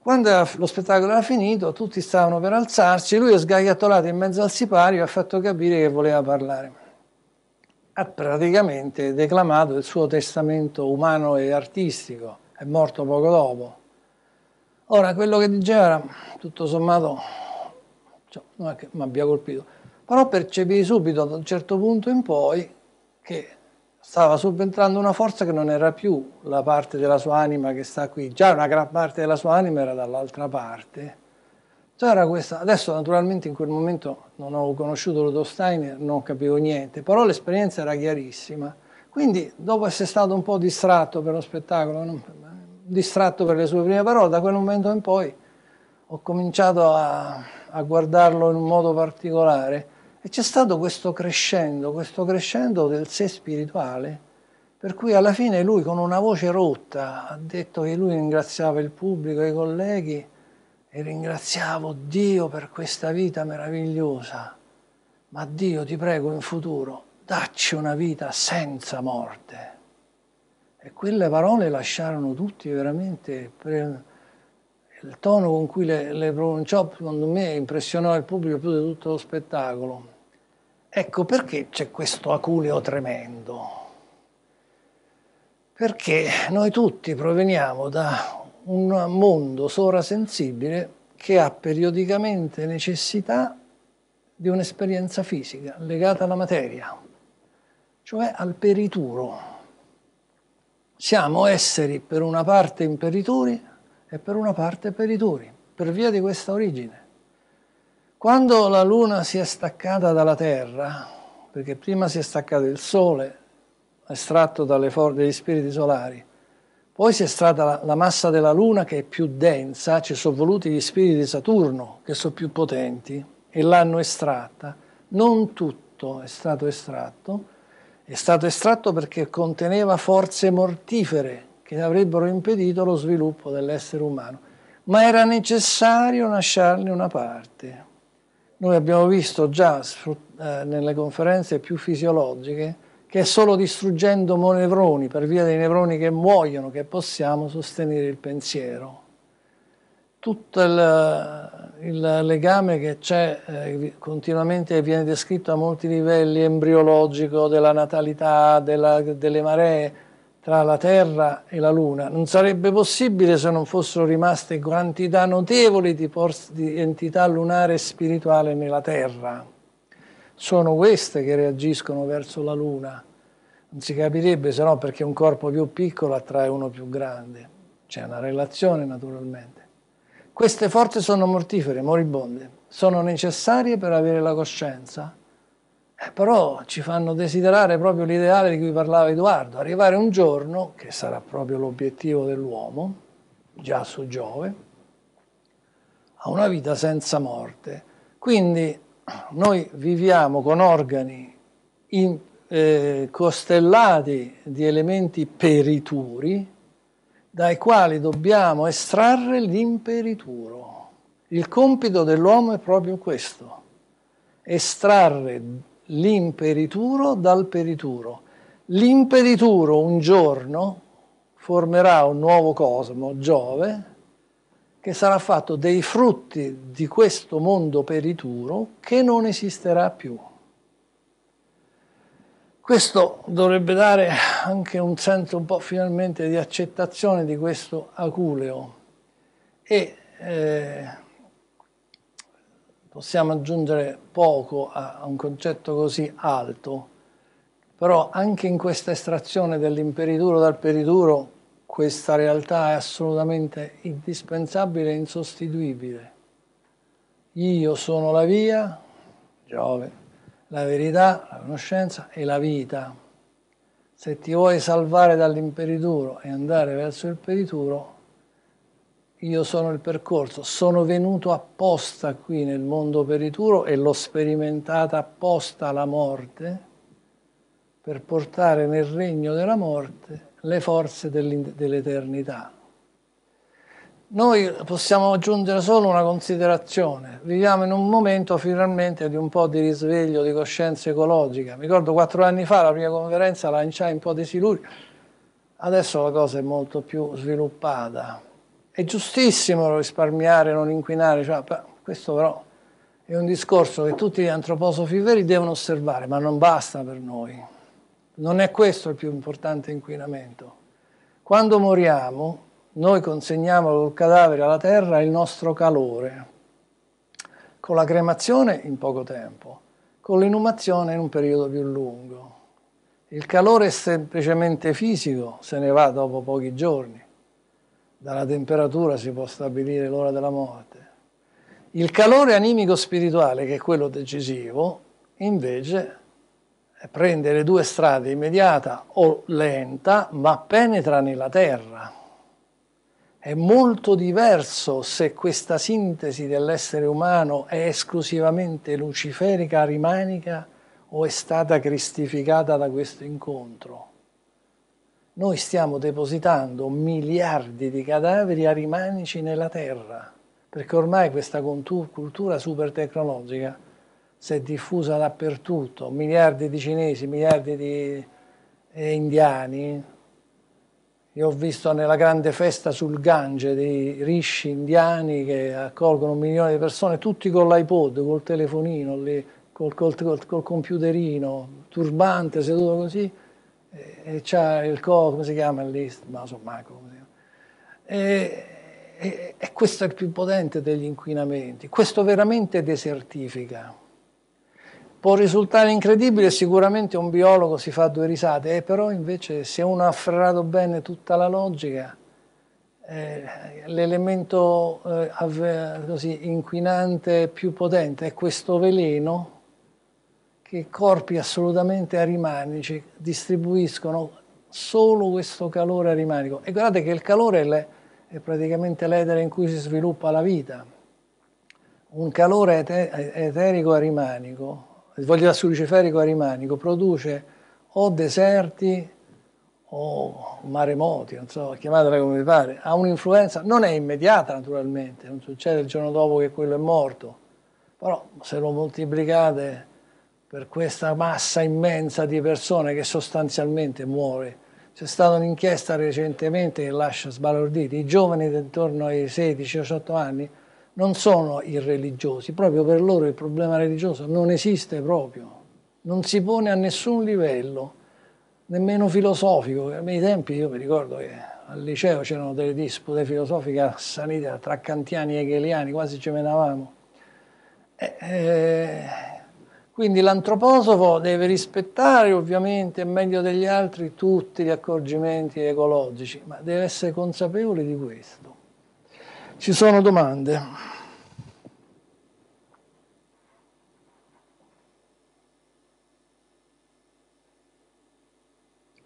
Quando lo spettacolo era finito, tutti stavano per alzarsi, lui è sgaiattolato in mezzo al sipario e ha fatto capire che voleva parlare. Ha praticamente declamato il suo testamento umano e artistico, è morto poco dopo. Ora, quello che diceva era, tutto sommato, cioè, non è che mi abbia colpito, però percepì subito ad un certo punto in poi che stava subentrando una forza che non era più la parte della sua anima che sta qui, già una gran parte della sua anima era dall'altra parte. Già questa, adesso naturalmente in quel momento non ho conosciuto Ludo Steiner, non capivo niente, però l'esperienza era chiarissima. Quindi dopo essere stato un po' distratto per lo spettacolo, non, distratto per le sue prime parole, da quel momento in poi ho cominciato a, a guardarlo in un modo particolare e c'è stato questo crescendo, questo crescendo del sé spirituale, per cui alla fine lui con una voce rotta ha detto che lui ringraziava il pubblico e i colleghi e ringraziavo Dio per questa vita meravigliosa. Ma Dio ti prego in futuro, dacci una vita senza morte. E quelle parole lasciarono tutti veramente... Pre- il tono con cui le, le pronunciò, secondo me, impressionò il pubblico più di tutto lo spettacolo. Ecco perché c'è questo aculeo tremendo. Perché noi tutti proveniamo da un mondo sovrasensibile che ha periodicamente necessità di un'esperienza fisica legata alla materia, cioè al perituro. Siamo esseri per una parte imperituri e per una parte perituri, per via di questa origine. Quando la Luna si è staccata dalla Terra, perché prima si è staccato il Sole, estratto dalle for- dagli spiriti solari, poi si è estratta la, la, massa della Luna che è più densa, ci sono voluti gli spiriti di Saturno che sono più potenti e l'hanno estratta. Non tutto è stato estratto, è stato estratto perché conteneva forze mortifere che avrebbero impedito lo sviluppo dell'essere umano, ma era necessario lasciarne una parte. Noi abbiamo visto già eh, nelle conferenze più fisiologiche che è solo distruggendo neuroni, per via dei neuroni che muoiono, che possiamo sostenere il pensiero. Tutto il, il legame che c'è eh, continuamente viene descritto a molti livelli, embriologico, della natalità, della, delle maree, tra la Terra e la Luna non sarebbe possibile se non fossero rimaste quantità notevoli di, di entità lunare e spirituale nella Terra. Sono queste che reagiscono verso la Luna. Non si capirebbe se no perché un corpo più piccolo attrae uno più grande. C'è una relazione naturalmente. Queste forze sono mortifere, moribonde, sono necessarie per avere la coscienza però ci fanno desiderare proprio l'ideale di cui parlava Edoardo, arrivare un giorno, che sarà proprio l'obiettivo dell'uomo, già su Giove, a una vita senza morte. Quindi noi viviamo con organi in, eh, costellati di elementi perituri, dai quali dobbiamo estrarre l'imperituro. Il compito dell'uomo è proprio questo, estrarre l'imperituro dal perituro. L'imperituro un giorno formerà un nuovo cosmo, Giove, che sarà fatto dei frutti di questo mondo perituro che non esisterà più. Questo dovrebbe dare anche un senso un po' finalmente di accettazione di questo aculeo e eh, possiamo aggiungere poco a un concetto così alto, però anche in questa estrazione dell'imperiduro dal periduro questa realtà è assolutamente indispensabile e insostituibile. Io sono la via, Giove, la verità, la conoscenza e la vita. Se ti vuoi salvare dall'imperituro e andare verso il perituro, io sono il percorso, sono venuto apposta qui nel mondo perituro e l'ho sperimentata apposta la morte per portare nel regno della morte le forze dell'eternità. Noi possiamo aggiungere solo una considerazione, viviamo in un momento finalmente di un po' di risveglio di coscienza ecologica. Mi ricordo quattro anni fa la prima conferenza lanciai un po' di siluri, adesso la cosa è molto più sviluppata è giustissimo risparmiare, non inquinare, cioè, questo però è un discorso che tutti gli antroposofi veri devono osservare, ma non basta per noi. Non è questo il più importante inquinamento. Quando moriamo, noi consegniamo col cadavere alla terra il nostro calore, con la cremazione in poco tempo, con l'inumazione in un periodo più lungo. Il calore è semplicemente fisico, se ne va dopo pochi giorni dalla temperatura si può stabilire l'ora della morte. Il calore animico spirituale, che è quello decisivo, invece prende le due strade immediata o lenta, ma penetra nella terra. È molto diverso se questa sintesi dell'essere umano è esclusivamente luciferica, arimanica o è stata cristificata da questo incontro. Noi stiamo depositando miliardi di cadaveri a arimanici nella terra, perché ormai questa cultura super tecnologica si è diffusa dappertutto, miliardi di cinesi, miliardi di eh, indiani. Io ho visto nella grande festa sul Gange dei risci indiani che accolgono milioni di persone, tutti con l'iPod, col telefonino, col, col, col, col computerino, turbante, seduto così eh, e, c'ha il co, come si chiama lì, ma so manco come si chiama. E, e, e, questo è il più potente degli inquinamenti, questo veramente desertifica. Può risultare incredibile, sicuramente un biologo si fa due risate, eh, però invece se uno ha afferrato bene tutta la logica, eh, l'elemento eh, così, inquinante più potente è questo veleno che corpi assolutamente arimanici distribuiscono solo questo calore arimanico. E guardate che il calore è praticamente l'etere in cui si sviluppa la vita. Un calore eterico arimanico, voglio dire luciferico arimanico, produce o deserti o maremoti, non so, chiamatela come vi pare, ha un'influenza, non è immediata naturalmente, non succede il giorno dopo che quello è morto, però se lo moltiplicate per questa massa immensa di persone che sostanzialmente muore. C'è stata un'inchiesta recentemente che lascia sbalorditi, i giovani intorno ai 16-18 anni non sono irreligiosi, proprio per loro il problema religioso non esiste proprio, non si pone a nessun livello, nemmeno filosofico. Ai miei tempi io mi ricordo che al liceo c'erano delle dispute filosofiche assanite tra kantiani e hegeliani, quasi ci menavamo. eh, eh quindi l'antroposofo deve rispettare ovviamente meglio degli altri tutti gli accorgimenti ecologici, ma deve essere consapevole di questo. Ci sono domande?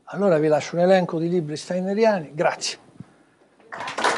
Allora vi lascio un elenco di libri steineriani. Grazie.